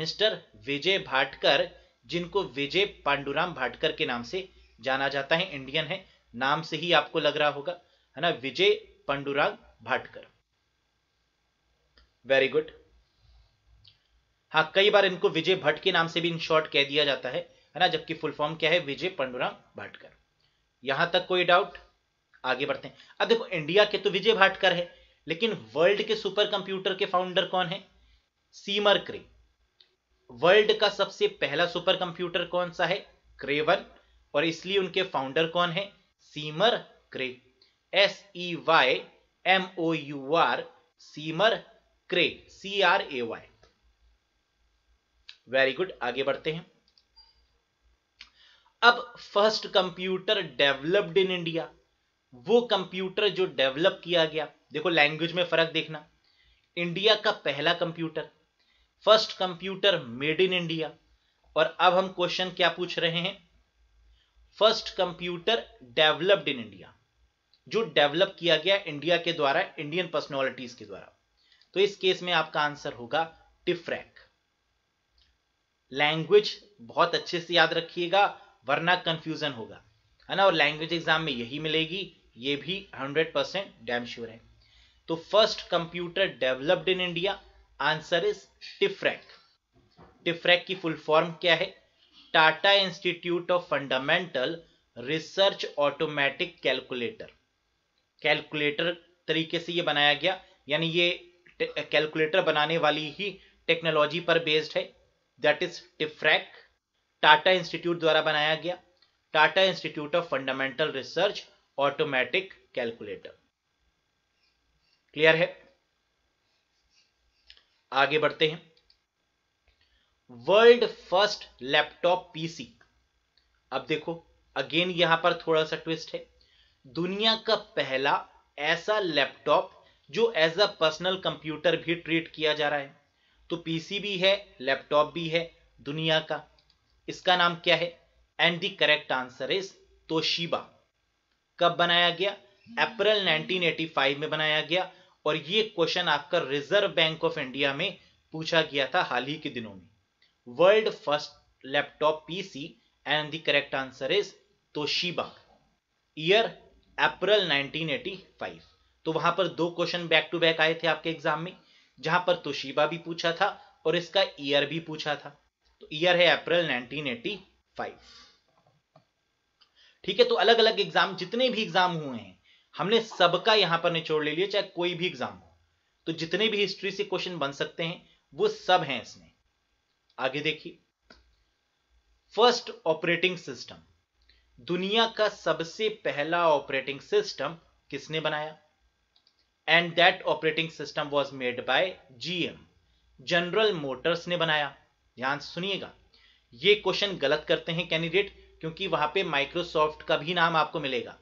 mister Vijay Bhatkar जिनको विजय पांडुराम भाटकर के नाम से जाना जाता है इंडियन है नाम से ही आपको लग रहा होगा है ना विजय पांडुराम भाटकर वेरी गुड हाँ कई बार इनको विजय भट्ट के नाम से भी इन शॉर्ट कह दिया जाता है है ना जबकि फुल फॉर्म क्या है विजय पंडुराम भाटकर यहां तक कोई डाउट आगे बढ़ते हैं अब देखो इंडिया के तो विजय भाटकर है लेकिन वर्ल्ड के सुपर कंप्यूटर के फाउंडर कौन है सीमर क्रे वर्ल्ड का सबसे पहला सुपर कंप्यूटर कौन सा है क्रेवन और इसलिए उनके फाउंडर कौन है Seymour Cray S E Y M O U R Seymour Cray C R A Y very good आगे बढ़ते हैं अब first computer developed in India वो कंप्यूटर जो डेवलप किया गया देखो लैंग्वेज में फर्क देखना इंडिया का पहला computer first computer made in India और अब हम क्वेश्चन क्या पूछ रहे हैं first computer developed in India जो डेवलप किया गया इंडिया के द्वारा इंडियन पर्सनैलिटीज के द्वारा तो इस केस में आपका आंसर होगा टिफ्रैक लैंग्वेज बहुत अच्छे से याद रखिएगा वरना कंफ्यूजन होगा है ना और लैंग्वेज एग्जाम में यही मिलेगी ये भी 100 परसेंट डैम श्योर है तो first computer developed in India answer is TIFRAC TIFRAC की फुल फॉर्म क्या है Tata institute of fundamental research automatic calculator calculator तरीके से ये बनाया गया यानी ये कैलकुलेटर बनाने वाली ही टेक्नोलॉजी पर बेस्ड है that is TIFRAC Tata institute द्वारा बनाया गया Tata institute of fundamental research automatic calculator clear है आगे बढ़ते हैं वर्ल्ड फर्स्ट लैपटॉप पीसी अब देखो अगेन यहां पर थोड़ा सा ट्विस्ट है दुनिया का पहला ऐसा लैपटॉप जो एज अ पर्सनल कंप्यूटर भी ट्रीट किया जा रहा है तो पीसी भी है लैपटॉप भी है दुनिया का इसका नाम क्या है and the correct answer is Toshiba कब बनाया गया अप्रैल 1985 में बनाया गया और ये क्वेश्चन आपका रिजर्व बैंक ऑफ इंडिया में पूछा गया था हाल ही के दिनों में world first laptop PC and the correct answer is Toshiba year April 1985 तो वहां पर दो क्वेश्चन बैक टू बैक आए थे आपके एग्जाम में जहां पर तोशीबा भी पूछा था और इसका ईयर भी पूछा था तो ईयर है अप्रैल 1985 ठीक है तो अलग अलग एग्जाम जितने भी एग्जाम हुए हैं हमने सबका यहां पर निचोड़ ले लिया चाहे कोई भी एग्जाम हो तो जितने भी हिस्ट्री से क्वेश्चन बन सकते हैं वो सब हैं इसमें आगे देखिए फर्स्ट ऑपरेटिंग सिस्टम दुनिया का सबसे पहला ऑपरेटिंग सिस्टम किसने बनाया and that operating system was made by GM General Motors ने बनाया ध्यान सुनिएगा ये क्वेश्चन गलत करते हैं कैंडिडेट क्योंकि वहां पे माइक्रोसॉफ्ट का भी नाम आपको मिलेगा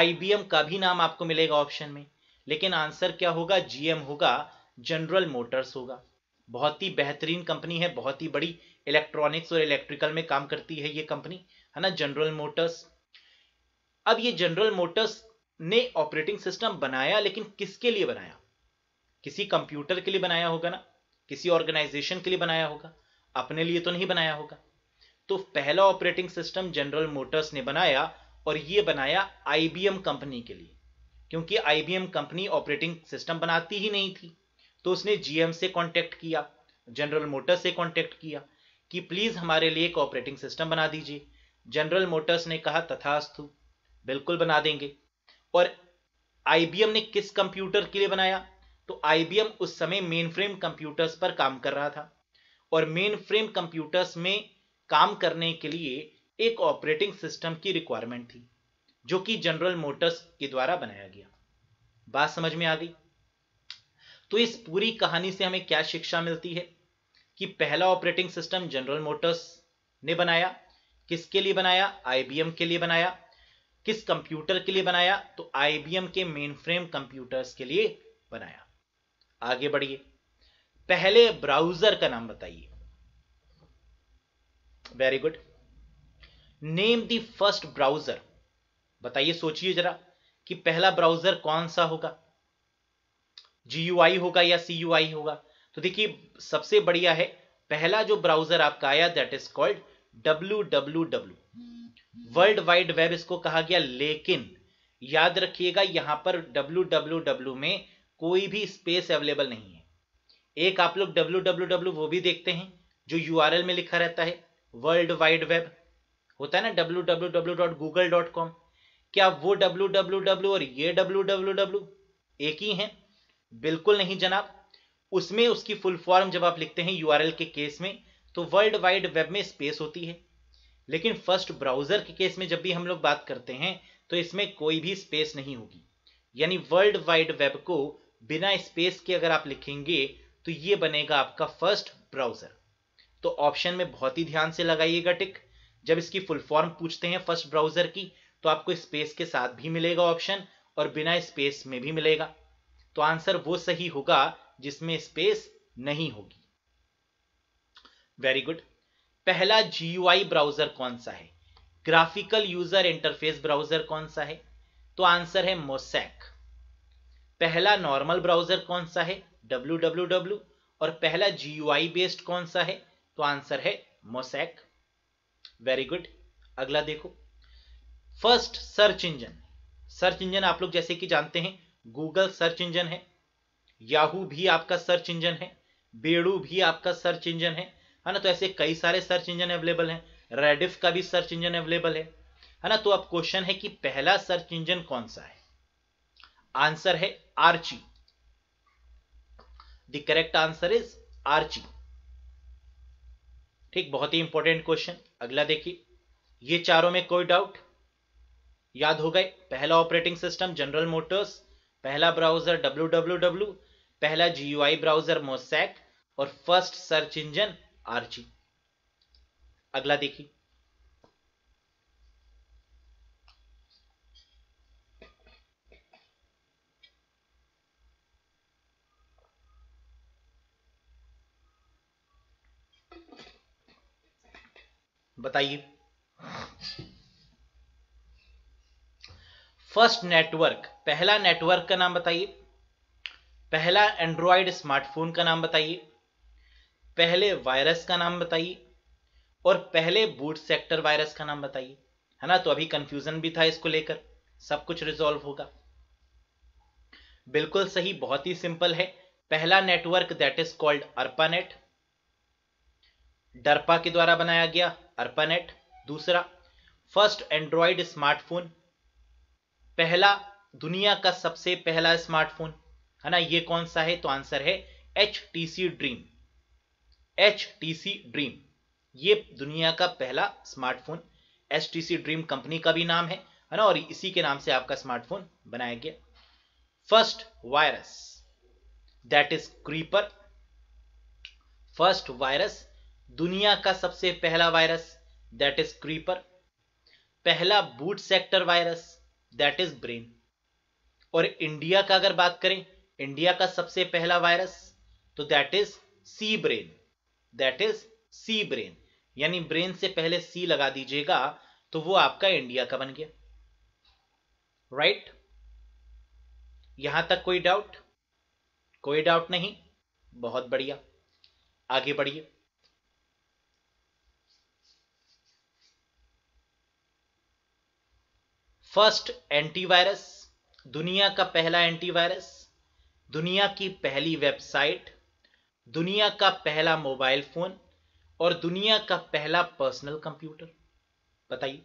आईबीएम का भी नाम आपको मिलेगा ऑप्शन में लेकिन आंसर क्या होगा जीएम होगा जनरल मोटर्स होगा बहुत ही बेहतरीन कंपनी है बहुत ही बड़ी इलेक्ट्रॉनिक्स और इलेक्ट्रिकल में काम करती है ये कंपनी है ना जनरल मोटर्स अब ये जनरल मोटर्स ने ऑपरेटिंग सिस्टम बनाया लेकिन किसके लिए बनाया किसी कंप्यूटर के लिए बनाया होगा ना किसी ऑर्गेनाइजेशन के लिए बनाया होगा अपने लिए तो नहीं बनाया होगा तो पहला ऑपरेटिंग सिस्टम जनरल मोटर्स ने बनाया और ये बनाया आईबीएम कंपनी के लिए क्योंकि आईबीएम कंपनी ऑपरेटिंग सिस्टम बनाती ही नहीं थी तो उसने जीएम से कांटेक्ट किया जनरल मोटर्स से कांटेक्ट किया कि प्लीज हमारे लिए एक ऑपरेटिंग सिस्टम बना दीजिए जनरल मोटर्स ने कहा तथास्तु बिल्कुल बना देंगे और आईबीएम ने किस कंप्यूटर के लिए बनाया तो आईबीएम उस समय मेन फ्रेम कंप्यूटर्स पर काम कर रहा था और मेन फ्रेम कंप्यूटर्स में काम करने के लिए एक ऑपरेटिंग सिस्टम की रिक्वायरमेंट थी जो कि जनरल मोटर्स के द्वारा बनाया गया बात समझ में आ गई तो इस पूरी कहानी से हमें क्या शिक्षा मिलती है कि पहला ऑपरेटिंग सिस्टम जनरल मोटर्स ने बनाया किसके लिए बनाया आईबीएम के लिए बनाया किस कंप्यूटर के लिए बनाया तो आईबीएम के मेन फ्रेम कंप्यूटर्स के लिए बनाया आगे बढ़िए पहले ब्राउजर का नाम बताइए very good name the first browser बताइए सोचिए जरा कि पहला ब्राउजर कौन सा होगा जीयूआई होगा या सीयूआई होगा तो देखिए सबसे बढ़िया है पहला जो ब्राउजर आपका आया that is called W W W world wide web इसको कहा गया लेकिन याद रखिएगा यहां पर डब्ल्यू डब्ल्यू डब्ल्यू में कोई भी स्पेस अवेलेबल नहीं है एक आप लोग डब्ल्यू डब्ल्यू डब्ल्यू वो भी देखते हैं जो यू में लिखा रहता है वर्ल्ड वाइड वेब होता है ना W W W dot Google dot com क्या वो डब्ल्यू डब्ल्यू डब्ल्यू और ये डब्ल्यू डब्ल्यू डब्ल्यू एक ही है बिल्कुल नहीं जनाब उसमें उसकी फुल फॉर्म जब आप लिखते हैं यूआरएल के केस में तो वर्ल्ड वाइड वेब में स्पेस होती है लेकिन फर्स्ट ब्राउजर के केस में जब भी हम लोग बात करते हैं तो इसमें कोई भी स्पेस नहीं होगी यानी वर्ल्ड वाइड वेब को बिना स्पेस के अगर आप लिखेंगे तो ये बनेगा आपका फर्स्ट ब्राउजर तो ऑप्शन में बहुत ही ध्यान से लगाइएगा टिक जब इसकी फुल फॉर्म पूछते हैं फर्स्ट ब्राउजर की तो आपको स्पेस के साथ भी मिलेगा ऑप्शन और बिना स्पेस में भी मिलेगा तो आंसर वो सही होगा जिसमें स्पेस नहीं होगी वेरी गुड पहला जी ब्राउजर कौन सा है ग्राफिकल यूजर इंटरफेस ब्राउजर कौन सा है तो आंसर है मोसैक पहला नॉर्मल ब्राउजर कौन सा है www और पहला जी बेस्ड कौन सा है तो आंसर है मोसैक वेरी गुड अगला देखो first search engine search engine आप लोग जैसे कि जानते हैं गूगल सर्च इंजन है याहू भी आपका सर्च इंजन है बेड़ू भी आपका सर्च इंजन है है ना तो ऐसे कई सारे सर्च इंजन अवेलेबल हैं रेडिफ का भी सर्च इंजन अवेलेबल है है ना तो अब क्वेश्चन है कि पहला सर्च इंजन कौन सा है आंसर है Archie the correct answer is Archie ठीक बहुत ही इंपॉर्टेंट क्वेश्चन अगला देखिए ये चारों में कोई डाउट याद हो गए पहला ऑपरेटिंग सिस्टम जनरल मोटर्स पहला ब्राउजर डब्ल्यू पहला जीयूआई ब्राउजर मोसैक और फर्स्ट सर्च इंजन जी अगला देखिए बताइए फर्स्ट नेटवर्क पहला नेटवर्क का नाम बताइए पहला एंड्रॉइड स्मार्टफोन का नाम बताइए पहले वायरस का नाम बताइए और पहले बूट सेक्टर वायरस का नाम बताइए है ना तो अभी कंफ्यूजन भी था इसको लेकर सब कुछ रिजोल्व होगा बिल्कुल सही बहुत ही सिंपल है पहला network that is called ARPANET DARPA के द्वारा बनाया गया अर्पानेट दूसरा फर्स्ट एंड्रॉइड स्मार्टफोन पहला दुनिया का सबसे पहला स्मार्टफोन है ना ये कौन सा है तो आंसर है H T C Dream H T C Dream ये दुनिया का पहला smartphone H T C Dream company का भी नाम है है ना और इसी के नाम से आपका स्मार्टफोन बनाया गया first virus that is Creeper first virus दुनिया का सबसे पहला वायरस दैट इज क्रीपर पहला boot sector virus that is brain और इंडिया का अगर बात करें इंडिया का सबसे पहला वायरस तो that is C Brain that is C Brain यानी ब्रेन से पहले सी लगा दीजिएगा तो वो आपका इंडिया का बन गया राइट right? यहां तक कोई डाउट कोई डाउट नहीं बहुत बढ़िया आगे बढ़िए फर्स्ट एंटीवायरस दुनिया का पहला एंटीवायरस दुनिया की पहली वेबसाइट दुनिया का पहला मोबाइल फोन और दुनिया का पहला पर्सनल कंप्यूटर बताइए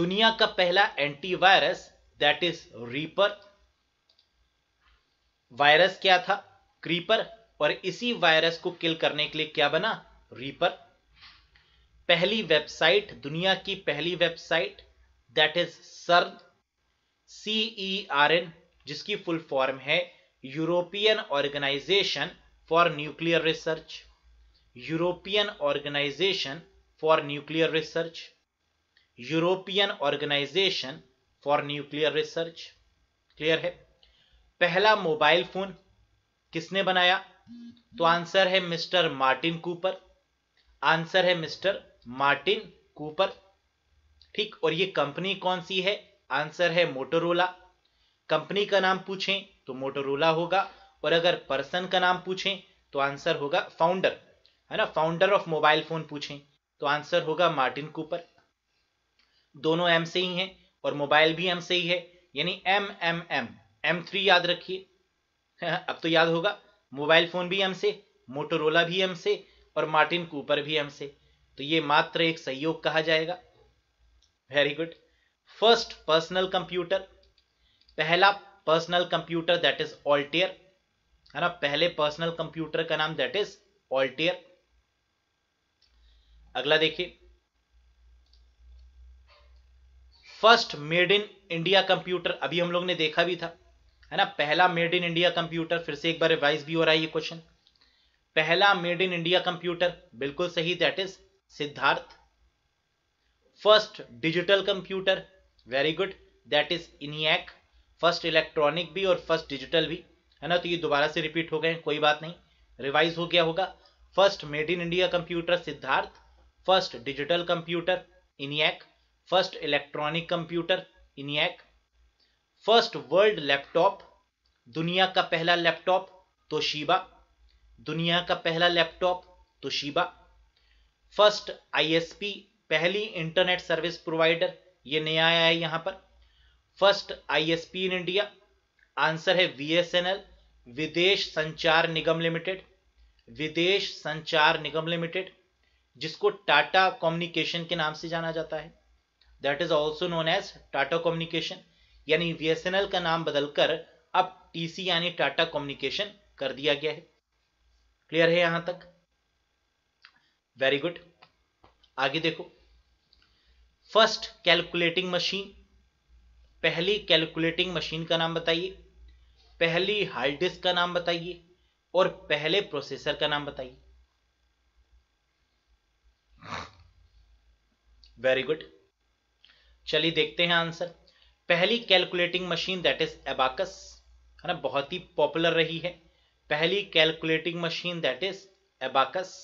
दुनिया का पहला antivirus that is Reaper virus क्या था क्रीपर और इसी वायरस को किल करने के लिए क्या बना रीपर पहली वेबसाइट दुनिया की पहली website that is CERN C E R N जिसकी फुल फॉर्म है European organization for nuclear research European organization for nuclear research European organization for nuclear research clear है पहला मोबाइल फोन किसने बनाया तो आंसर है मिस्टर मार्टिन कूपर आंसर है mister Martin Cooper ठीक और ये कंपनी कौन सी है आंसर है मोटोरोला कंपनी का नाम पूछें तो मोटोरोला होगा और अगर पर्सन का नाम पूछें तो आंसर होगा फाउंडर है ना फाउंडर ऑफ मोबाइल फोन पूछें तो आंसर होगा मार्टिन कूपर दोनों एम से ही हैं और मोबाइल भी एम से ही है यानी M M M M three याद रखिए अब तो याद होगा मोबाइल फोन भी एम से मोटोरोला भी एम से और मार्टिन कूपर भी एम से तो ये मात्र एक सहयोग कहा जाएगा very good first personal computer पहला personal computer that is Altair है ना पहले पर्सनल कंप्यूटर का नाम दैट इज ऑल्टियर अगला देखिए first made in India computer अभी हम लोग ने देखा भी था है ना पहला मेड इन इंडिया कंप्यूटर फिर से एक बार रिवाइज भी हो रहा है ये क्वेश्चन पहला मेड इन इंडिया कंप्यूटर बिल्कुल सही that is Siddharth first digital computer very good that is ENIAC first electronic भी और फर्स्ट डिजिटल भी है ना तो ये दोबारा से रिपीट हो गए कोई बात नहीं रिवाइज हो गया होगा first made in India computer Siddharth first digital computer ENIAC first electronic computer ENIAC first world laptop दुनिया का पहला लैपटॉप तोशिबा दुनिया का पहला लैपटॉप तोशिबा फर्स्ट आईएसपी पहली इंटरनेट सर्विस प्रोवाइडर ये नया आया है यहां पर first ISP in India answer है वीएसएनएल विदेश संचार निगम लिमिटेड विदेश संचार निगम लिमिटेड जिसको टाटा कम्युनिकेशन के नाम से जाना जाता है that is also known as Tata communication यानी वीएसएनएल का नाम बदलकर अब टीसी यानी टाटा कम्युनिकेशन कर दिया गया है क्लियर है यहां तक वेरी गुड आगे देखो फर्स्ट कैलकुलेटिंग मशीन पहली कैलकुलेटिंग मशीन का नाम बताइए पहली हार्ड डिस्क का नाम बताइए और पहले प्रोसेसर का नाम बताइए वेरी गुड चलिए देखते हैं आंसर पहली calculating machine that is abacus है ना बहुत ही पॉपुलर रही है पहली calculating machine that is abacus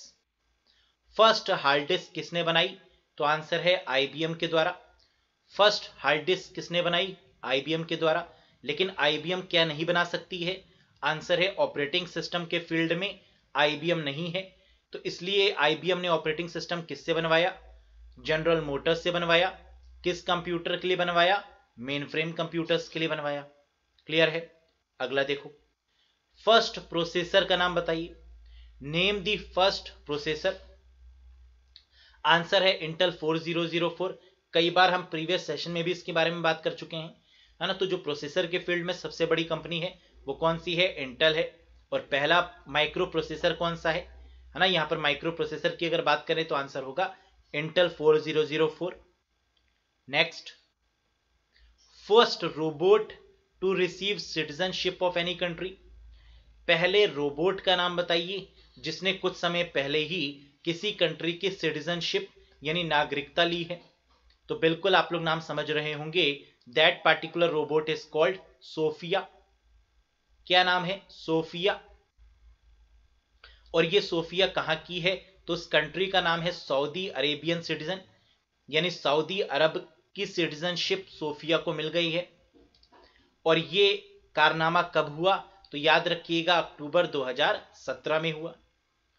first hard disk किसने बनाई तो आंसर है आईबीएम के द्वारा फर्स्ट हार्ड डिस्क किसने बनाई आईबीएम के द्वारा लेकिन आईबीएम क्या नहीं बना सकती है आंसर है ऑपरेटिंग सिस्टम के फील्ड में आईबीएम नहीं है तो इसलिए आईबीएम ने ऑपरेटिंग सिस्टम किससे बनवाया जनरल मोटर्स से बनवाया किस कंप्यूटर के लिए बनवाया मेन फ्रेम कंप्यूटर्स के लिए बनवाया क्लियर है अगला देखो फर्स्ट प्रोसेसर का नाम बताइए name the first processor answer है इंटेल 4004 कई बार हम प्रीवियस सेशन में भी इसके बारे में बात कर चुके हैं है ना तो जो प्रोसेसर के फील्ड में सबसे बड़ी कंपनी है वो कौन सी है इंटेल है और पहला माइक्रो प्रोसेसर कौन सा है है ना यहाँ पर माइक्रो प्रोसेसर की अगर बात करें तो आंसर होगा Intel 4004 next first robot to receive citizenship of any country पहले रोबोट का नाम बताइए जिसने कुछ समय पहले ही किसी कंट्री की सिटीजनशिप यानी नागरिकता ली है तो बिल्कुल आप लोग नाम समझ रहे होंगे that particular robot is called Sophia क्या नाम है सोफिया और ये सोफिया कहां की है तो उस कंट्री का नाम है सऊदी अरेबियन सिटीजन यानी सऊदी अरब की सिटीजनशिप सोफिया को मिल गई है और ये कारनामा कब हुआ तो याद रखिएगा अक्टूबर 2017 में हुआ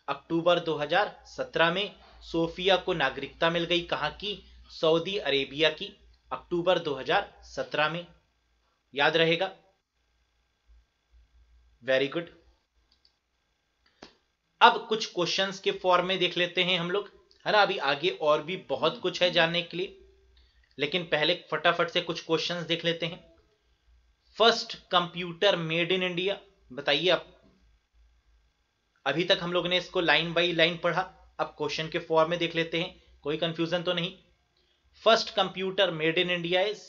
अक्टूबर 2017 में सोफिया को नागरिकता मिल गई कहाँ की सऊदी अरेबिया की अक्टूबर 2017 में याद रहेगा वेरी गुड अब कुछ क्वेश्चंस के फॉर्म में देख लेते हैं हम लोग है ना अभी आगे और भी बहुत कुछ है जानने के लिए लेकिन पहले फटाफट से कुछ क्वेश्चंस देख लेते हैं first computer made in India बताइए आप अभी तक हम लोग ने इसको लाइन बाई लाइन पढ़ा अब क्वेश्चन के फॉर्म में देख लेते हैं कोई कंफ्यूजन तो नहीं first computer made in India is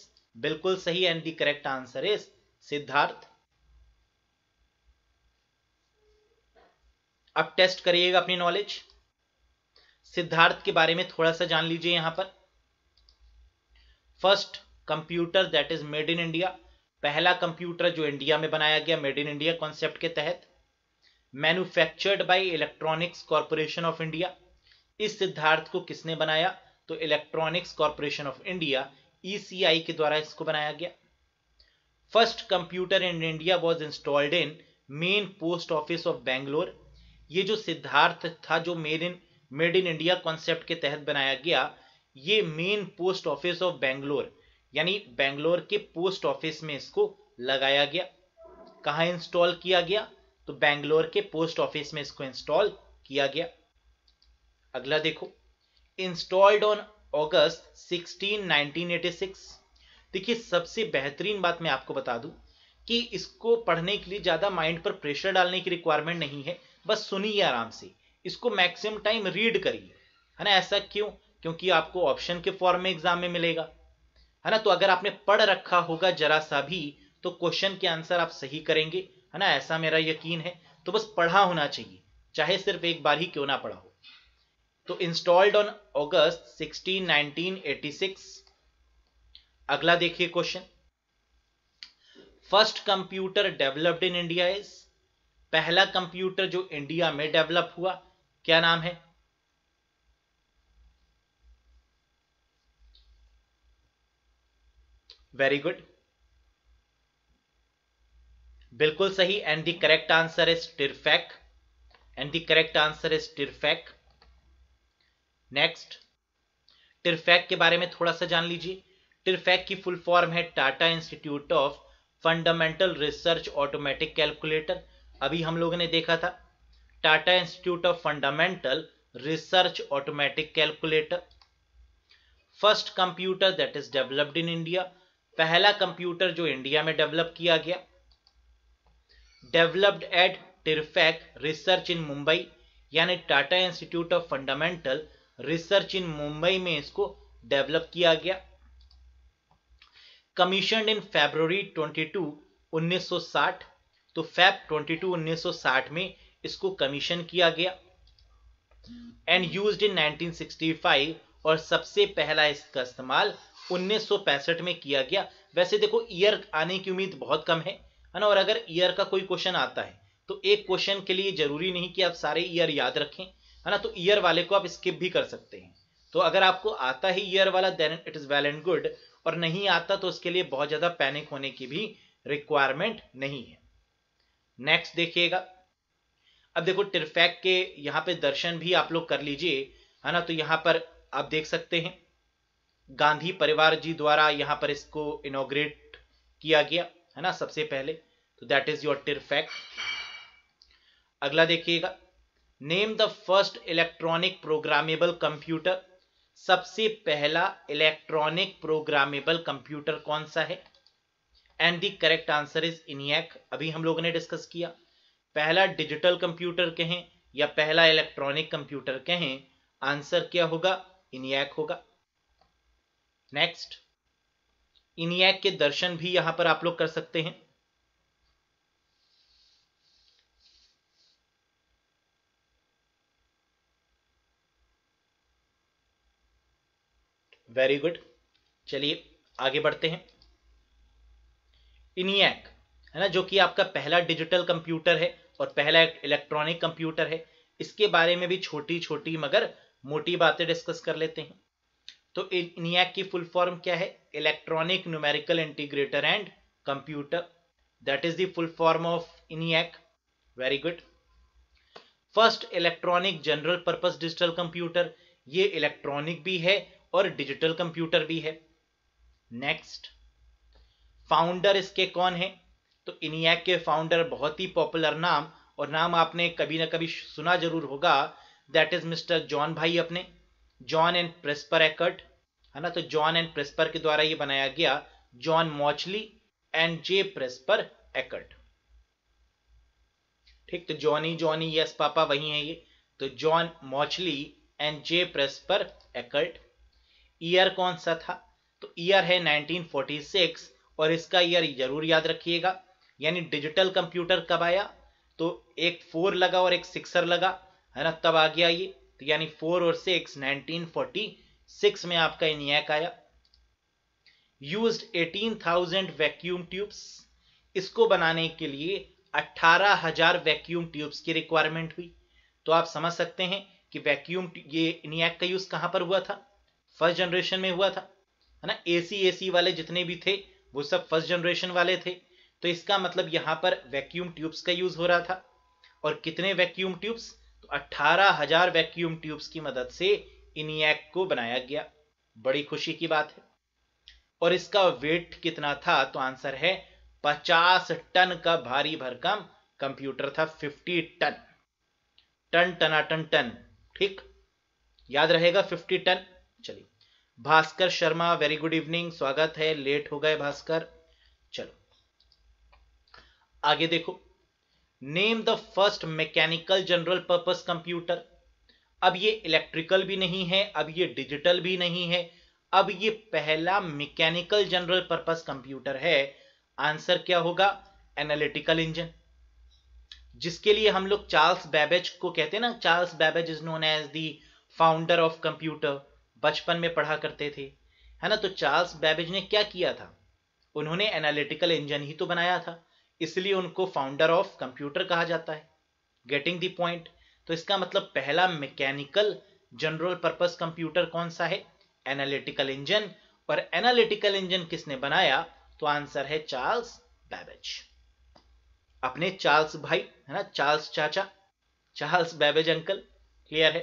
बिल्कुल सही and the correct answer is Siddharth अब टेस्ट करिएगा अपनी नॉलेज सिद्धार्थ के बारे में थोड़ा सा जान लीजिए यहां पर first computer that is made in India पहला कंप्यूटर जो इंडिया में बनाया गया मेड इन इंडिया कॉन्सेप्ट के तहत manufactured by Electronics Corporation of India इस सिद्धार्थ को किसने बनाया तो Electronics Corporation of India ECI के द्वारा इसको बनाया गया first computer in India was installed in main post office of Bangalore ये जो सिद्धार्थ था जो made in made in India concept के तहत बनाया गया ये main post office of Bangalore यानी बेंगलोर के पोस्ट ऑफिस में इसको लगाया गया कहा इंस्टॉल किया गया तो बैंगलोर के पोस्ट ऑफिस में इसको इंस्टॉल किया गया अगला देखो इंस्टॉल्ड ऑन अगस्त 16 1986 देखिए सबसे बेहतरीन बात मैं आपको बता दूं कि इसको पढ़ने के लिए ज्यादा माइंड पर प्रेशर डालने की रिक्वायरमेंट नहीं है बस सुनिए आराम से इसको मैक्सिमम टाइम रीड करिए है ना ऐसा क्यों क्योंकि आपको ऑप्शन के फॉर्म में एग्जाम में मिलेगा है ना तो अगर आपने पढ़ रखा होगा जरा सा भी तो क्वेश्चन के आंसर आप सही करेंगे है ना ऐसा मेरा यकीन है तो बस पढ़ा होना चाहिए चाहे सिर्फ एक बार ही क्यों ना पढ़ा हो तो इंस्टॉल्ड ऑन अगस्त 16 1986 अगला देखिए question first computer developed in India is पहला कंप्यूटर जो इंडिया में डेवलप हुआ क्या नाम है वेरी गुड बिल्कुल सही and the correct answer is टिरफेक and the correct answer is टिरफेक next टिरफेक के बारे में थोड़ा सा जान लीजिए टिरफेक की फुल फॉर्म है Tata institute of fundamental research automatic Calculator अभी हम लोगों ने देखा था Tata institute of fundamental research automatic Calculator first computer that is developed in India पहला कंप्यूटर जो इंडिया में डेवलप किया गया developed at TIRFAC research in Mumbai यानी Tata institute of fundamental Research in Mumbai में इसको डेवलप किया गया कमीशन इन फेब्रुवरी 22 1960 तो फैब 22 1960 में इसको कमीशन किया गया एंड यूज इन 1965 और सबसे पहला इसका इस्तेमाल 1965 में किया गया वैसे देखो ईयर आने की उम्मीद बहुत कम है है ना और अगर ईयर का कोई क्वेश्चन आता है तो एक क्वेश्चन के लिए जरूरी नहीं कि आप सारे ईयर याद रखें है ना तो ईयर वाले को आप स्किप भी कर सकते हैं तो अगर आपको आता ही ईयर वाला then it is well and good और नहीं आता तो उसके लिए बहुत ज़्यादा पैनिक होने की भी रिक्वायरमेंट नहीं है नेक्स्ट देखिएगा अब देखो टिरफेक के यहाँ पे दर्शन भी आप लोग कर लीजिए है ना तो यहाँ पर आप देख सकते हैं गांधी परिवार जी द्वारा यहाँ पर इसको इनोग्रेट किया गया है ना सबसे पहले तो दैट इज योर टिर फैक्ट अगला देखिएगा name the first electronic programmable computer सबसे पहला इलेक्ट्रॉनिक प्रोग्रामेबल कंप्यूटर कौन सा है and the correct answer is ENIAC अभी हम लोगों ने डिस्कस किया पहला डिजिटल कंप्यूटर कहें या पहला इलेक्ट्रॉनिक कंप्यूटर कहें आंसर क्या होगा इनियक होगा नेक्स्ट इनियक के दर्शन भी यहां पर आप लोग कर सकते हैं वेरी गुड चलिए आगे बढ़ते हैं इनियक है ना जो कि आपका पहला डिजिटल कंप्यूटर है और पहला इलेक्ट्रॉनिक कंप्यूटर है इसके बारे में भी छोटी छोटी मगर मोटी बातें डिस्कस कर लेते हैं तो इनियाक की फुल फॉर्म क्या है electronic numerical integrator and computer that is the full form of ENIAC very good first electronic general purpose digital computer ये इलेक्ट्रॉनिक भी है और डिजिटल कंप्यूटर भी है नेक्स्ट फाउंडर इसके कौन है तो इनियाक के फाउंडर बहुत ही पॉपुलर नाम और नाम आपने कभी ना कभी सुना जरूर होगा दैट इज मिस्टर जॉन भाई अपने जॉन एंड प्रेस्पर एकट है ना तो जॉन एंड प्रेस्पर के द्वारा ये बनाया गया जॉन मॉचली एंड जे प्रेस्पर एकट ठीक तो जॉनी जॉनी यस पापा वही है ये तो जॉन मॉचली एंड जे प्रेस्पर एकट ईयर कौन सा था तो ईयर है 1946 और इसका ईयर जरूर याद रखिएगा यानी डिजिटल कंप्यूटर कब आया तो एक फोर लगा और एक सिक्सर लगा है ना तब आ गया ये तो यानी फोर और सिक्स नाइनटीन फोर्टी सिक्स में आपका इनियक आया use eighteen thousand vacuum tubes इसको बनाने के लिए अट्ठारह हजार वैक्यूम ट्यूब्स की रिक्वायरमेंट हुई तो आप समझ सकते हैं कि वैक्यूम ये इनियक का यूज कहां पर हुआ था फर्स्ट जनरेशन में हुआ था है ना एसी एसी वाले जितने भी थे वो सब फर्स्ट जनरेशन वाले थे तो इसका मतलब यहां पर वैक्यूम ट्यूब्स का यूज हो रहा था और कितने वैक्यूम ट्यूब्स अट्ठारह हजार वैक्यूम ट्यूब्स की मदद से इनियक को बनाया गया बड़ी खुशी की बात है और इसका वेट कितना था तो आंसर है 50 टन का भारी भरकम कंप्यूटर था 50 टन टन टन टन ठीक याद रहेगा 50 टन चलिए Bhaskar Sharma very good evening स्वागत है लेट हो गए भास्कर चलो आगे देखो name the first mechanical general purpose computer अब ये इलेक्ट्रिकल भी नहीं है अब ये डिजिटल भी नहीं है अब ये पहला मैकेनिकल जनरल पर्पस कंप्यूटर है आंसर क्या होगा एनालिटिकल इंजन जिसके लिए हम लोग चार्ल्स बैबेज को कहते हैं ना Charles Babbage is known as the founder of computer बचपन में पढ़ा करते थे है ना तो चार्ल्स बैबेज ने क्या किया था उन्होंने एनालिटिकल इंजन ही तो बनाया था इसलिए उनको फाउंडर ऑफ कंप्यूटर कहा जाता है गेटिंग दी पॉइंट तो इसका मतलब पहला मैकेनिकल जनरल पर्पस कंप्यूटर कौन सा है एनालिटिकल इंजन और एनालिटिकल इंजन किसने बनाया तो आंसर है चार्ल्स बैबेज अपने चार्ल्स भाई है ना चार्ल्स चाचा चार्ल्स बैबेज अंकल क्लियर है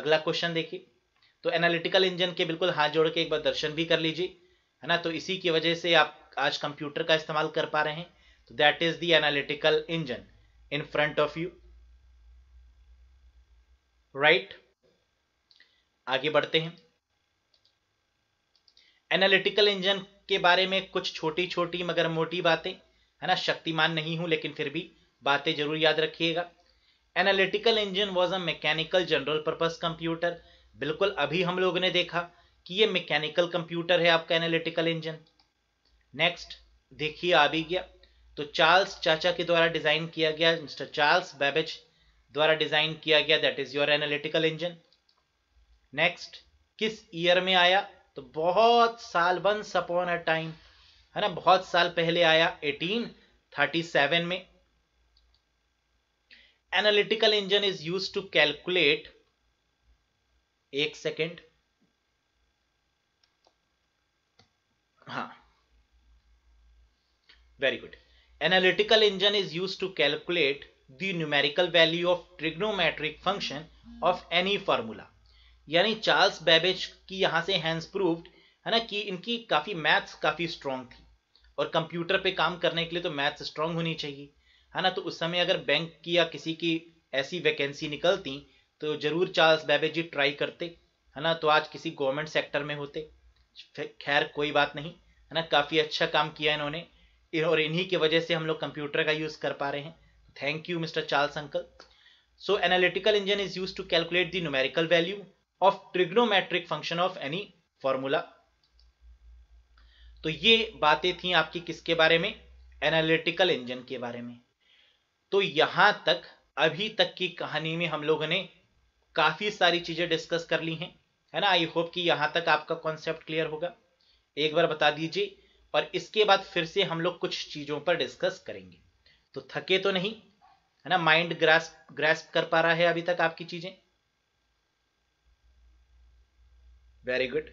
अगला क्वेश्चन देखिए तो एनालिटिकल इंजन के बिल्कुल हाथ जोड़ के एक बार दर्शन भी कर लीजिए है ना तो इसी की वजह से आप आज कंप्यूटर का इस्तेमाल कर पा रहे हैं तो दैट इज दिटिकल analytical engine in front of you right आगे बढ़ते हैं एनालिटिकल इंजन के बारे में कुछ छोटी छोटी मगर मोटी बातें है ना शक्तिमान नहीं हूं लेकिन फिर भी बातें जरूर याद रखिएगा analytical engine was a mechanical general purpose computer बिल्कुल अभी हम लोगों ने देखा कि ये मैकेनिकल कंप्यूटर है आपका एनालिटिकल इंजन नेक्स्ट देखिए आ भी गया तो चार्ल्स चाचा के द्वारा डिजाइन किया गया मिस्टर चार्ल्स बेबेज द्वारा डिजाइन किया गया that is your analytical engine next किस ईयर में आया तो बहुत साल वन सपोन अ टाइम है ना बहुत साल पहले आया 1837 में analytical engine is used to calculate एक second very good analytical engine is used to calculate the numerical value of trigonometric function of any formula यानी चार्ल्स बेबेज की यहाँ से हैंड्स प्रूव्ड है ना कि इनकी काफ़ी मैथ्स काफ़ी स्ट्रांग थी और कंप्यूटर पे काम करने के लिए तो मैथ्स स्ट्रांग होनी चाहिए है ना तो उस समय अगर बैंक की या किसी की ऐसी वैकेंसी निकलती तो जरूर चार्ल्स बेबेज जी ट्राई करते है ना तो आज किसी गवर्नमेंट सेक्टर में होते खैर कोई बात नहीं है ना काफ़ी अच्छा काम किया इन्होंने और इन्हीं की वजह से हम लोग कंप्यूटर का यूज़ कर पा रहे हैं thank you mister Charles uncle so analytical engine is use to calculate the numerical value of trigonometric function of any formula तो ये बातें थी आपकी किसके बारे में एनालिटिकल इंजन के बारे में तो यहां तक अभी तक की कहानी में हम लोगों ने काफी सारी चीजें डिस्कस कर ली हैं है ना आई होप कि यहां तक आपका कॉन्सेप्ट क्लियर होगा एक बार बता दीजिए और इसके बाद फिर से हम लोग कुछ चीज़ों पर डिस्कस करेंगे तो थके तो नहीं है ना माइंड ग्रास ग्रास्प कर पा रहा है अभी तक आपकी चीज़ें वेरी गुड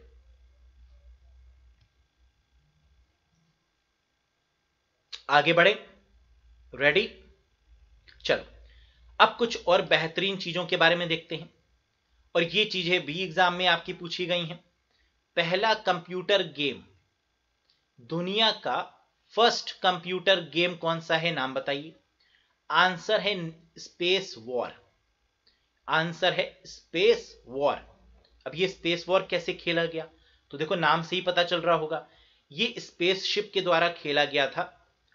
आगे बढ़े रेडी चलो अब कुछ और बेहतरीन चीजों के बारे में देखते हैं और ये चीजें भी एग्जाम में आपकी पूछी गई हैं पहला कंप्यूटर गेम दुनिया का फर्स्ट कंप्यूटर गेम कौन सा है नाम बताइए आंसर है स्पेस वॉर आंसर है स्पेस वॉर अब ये स्पेस वॉर कैसे खेला गया तो देखो नाम से ही पता चल रहा होगा ये स्पेसशिप के द्वारा खेला गया था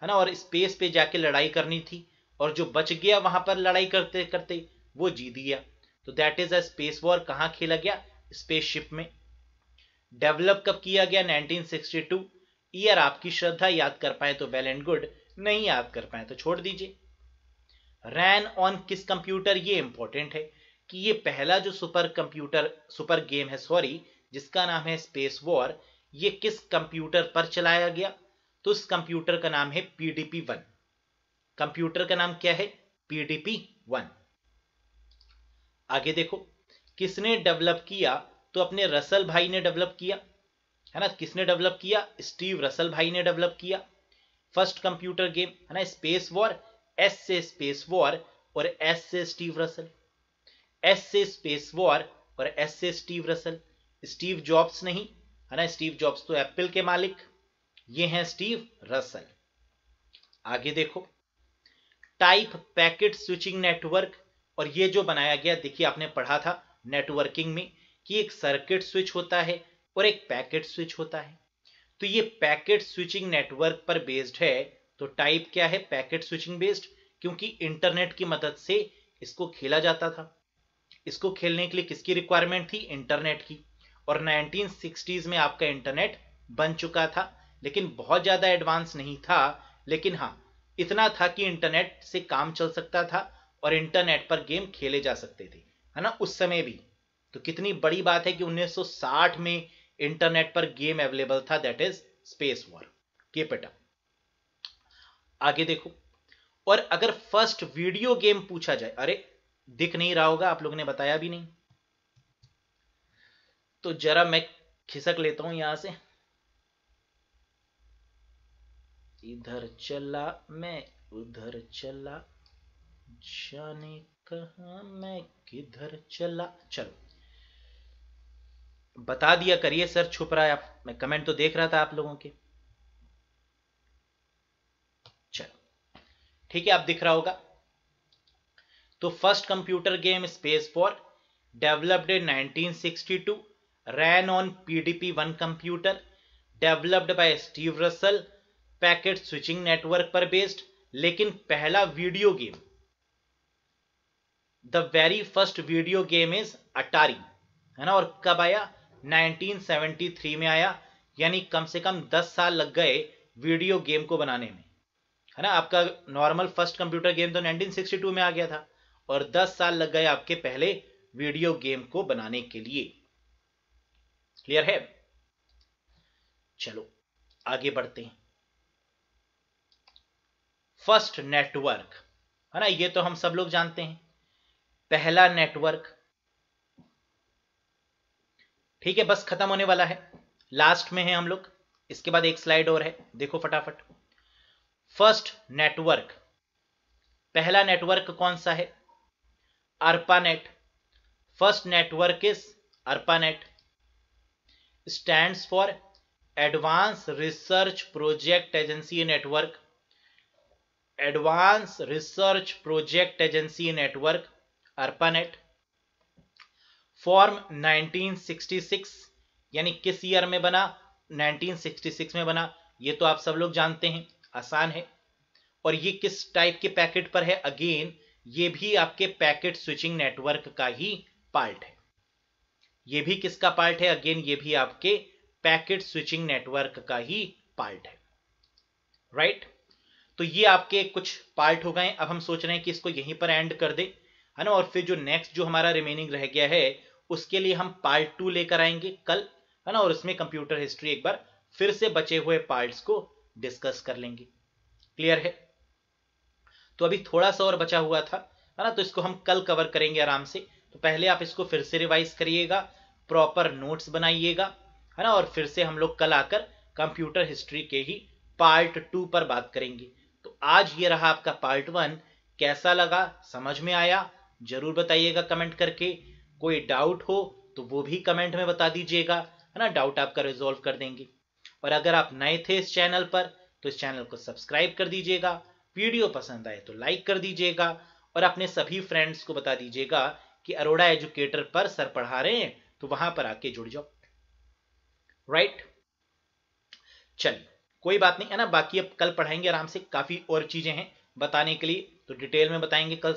है ना और स्पेस पे जाके लड़ाई करनी थी और जो बच गया वहां पर लड़ाई करते करते वो जीत गया तो that is a space war कहां खेला गया स्पेसशिप में डेवलप कब किया गया 1962 ईयर आपकी श्रद्धा याद कर पाए तो वेल एंड गुड नहीं याद कर पाए तो छोड़ दीजिए रैन ऑन किस कंप्यूटर ये इंपॉर्टेंट है कि ये पहला जो सुपर कंप्यूटर सुपर गेम है सॉरी जिसका नाम है स्पेस वॉर ये किस कंप्यूटर पर चलाया गया तो उस कंप्यूटर का नाम है पीडीपी वन कंप्यूटर का नाम क्या है पीडीपी वन आगे देखो किसने डेवलप किया तो अपने रसल भाई ने डेवलप किया है ना किसने डेवलप किया स्टीव रसल भाई ने डेवलप किया फर्स्ट कंप्यूटर गेम है ना स्पेस वॉर एस से स्पेस वॉर और एस से स्टीव रसल एस से स्पेस वॉर और एस से स्टीव रसल स्टीव जॉब्स नहीं है ना स्टीव जॉब्स तो एप्पल के मालिक ये हैं स्टीव रसल आगे देखो टाइप पैकेट स्विचिंग नेटवर्क और ये जो बनाया गया देखिए आपने पढ़ा था नेटवर्किंग में कि एक सर्किट स्विच होता है और एक पैकेट स्विच होता है तो ये पैकेट स्विचिंग नेटवर्क पर बेस्ड है तो टाइप क्या है पैकेट स्विचिंग बेस्ड क्योंकि इंटरनेट की मदद से इसको खेला जाता था इसको खेलने के लिए किसकी रिक्वायरमेंट थी इंटरनेट की और 1960s में आपका इंटरनेट बन चुका था लेकिन बहुत ज़्यादा एडवांस नहीं था लेकिन हाँ इतना था कि इंटरनेट से काम चल सकता था और इंटरनेट पर गेम खेले जा सकते थे है ना उस समय भी तो कितनी बड़ी बात है कि 1960 में इंटरनेट पर गेम अवेलेबल था दैट इज स्पेस वॉर के बेटा आगे देखो और अगर फर्स्ट वीडियो गेम पूछा जाए अरे दिख नहीं रहा होगा आप लोगों ने बताया भी नहीं तो जरा मैं खिसक लेता हूं यहां से इधर चला मैं उधर चला जाने कहा मैं किधर चला चलो बता दिया करिए सर छुप रहा है आप मैं कमेंट तो देख रहा था आप लोगों के चलो ठीक है आप दिख रहा होगा तो first computer game space for developed in 1962 ran on PDP one computer developed by Steve Russell packet switching network पर बेस्ड लेकिन पहला video game the very first video game is Atari है ना और कब आया 1973 में आया यानी कम से कम 10 साल लग गए वीडियो गेम को बनाने में है ना आपका नॉर्मल फर्स्ट कंप्यूटर गेम तो 1962 में आ गया था और 10 साल लग गए आपके पहले वीडियो गेम को बनाने के लिए क्लियर है चलो आगे बढ़ते हैं फर्स्ट नेटवर्क है ना ये तो हम सब लोग जानते हैं पहला नेटवर्क ठीक है बस खत्म होने वाला है लास्ट में है हम लोग इसके बाद एक स्लाइड और है देखो फटाफट फर्स्ट नेटवर्क पहला नेटवर्क कौन सा है ARPANET first network is ARPANET stand for advance research project agency network advance research project agency network ARPANET form 1966 यानी किस ईयर में बना 1966 में बना ये तो आप सब लोग जानते हैं आसान है और ये किस टाइप के पैकेट पर है अगेन ये भी आपके पैकेट स्विचिंग नेटवर्क का ही पार्ट है ये भी किसका पार्ट है अगेन ये भी आपके पैकेट स्विचिंग नेटवर्क का ही पार्ट है राइट right? तो ये आपके कुछ पार्ट हो गए अब हम सोच रहे हैं कि इसको यहीं पर एंड कर दे है ना और फिर जो नेक्स्ट जो हमारा रिमेनिंग रह गया है उसके लिए हम पार्ट टू लेकर आएंगे कल है ना और उसमें कंप्यूटर हिस्ट्री एक बार फिर से बचे हुए पार्ट्स को डिस्कस कर लेंगे क्लियर है तो अभी थोड़ा सा और बचा हुआ था है ना तो इसको हम कल कवर करेंगे आराम से तो पहले आप इसको फिर से रिवाइज करिएगा प्रॉपर नोट्स बनाइएगा है ना और फिर से हम लोग कल आकर कंप्यूटर हिस्ट्री के ही पार्ट टू पर बात करेंगे तो आज ये रहा आपका पार्ट वन कैसा लगा समझ में आया जरूर बताइएगा कमेंट करके कोई डाउट हो तो वो भी कमेंट में बता दीजिएगा है ना डाउट आपका रिजोल्व कर देंगे और अगर आप नए थे इस चैनल पर तो इस चैनल को सब्सक्राइब कर दीजिएगा वीडियो पसंद आए तो लाइक कर दीजिएगा और अपने सभी फ्रेंड्स को बता दीजिएगा कि अरोड़ा एजुकेटर पर सर पढ़ा रहे हैं तो वहां पर आके जुड़ जाओ राइट चल कोई बात नहीं है ना बाकी अब कल पढ़ाएंगे आराम से काफी और चीजें हैं बताने के लिए तो डिटेल में बताएंगे कल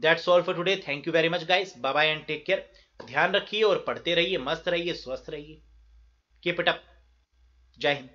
that's all for today thank you very much guys bye bye and take care ध्यान रखिए और पढ़ते रहिए मस्त रहिए स्वस्थ रहिए कीप इट अप जय हिंद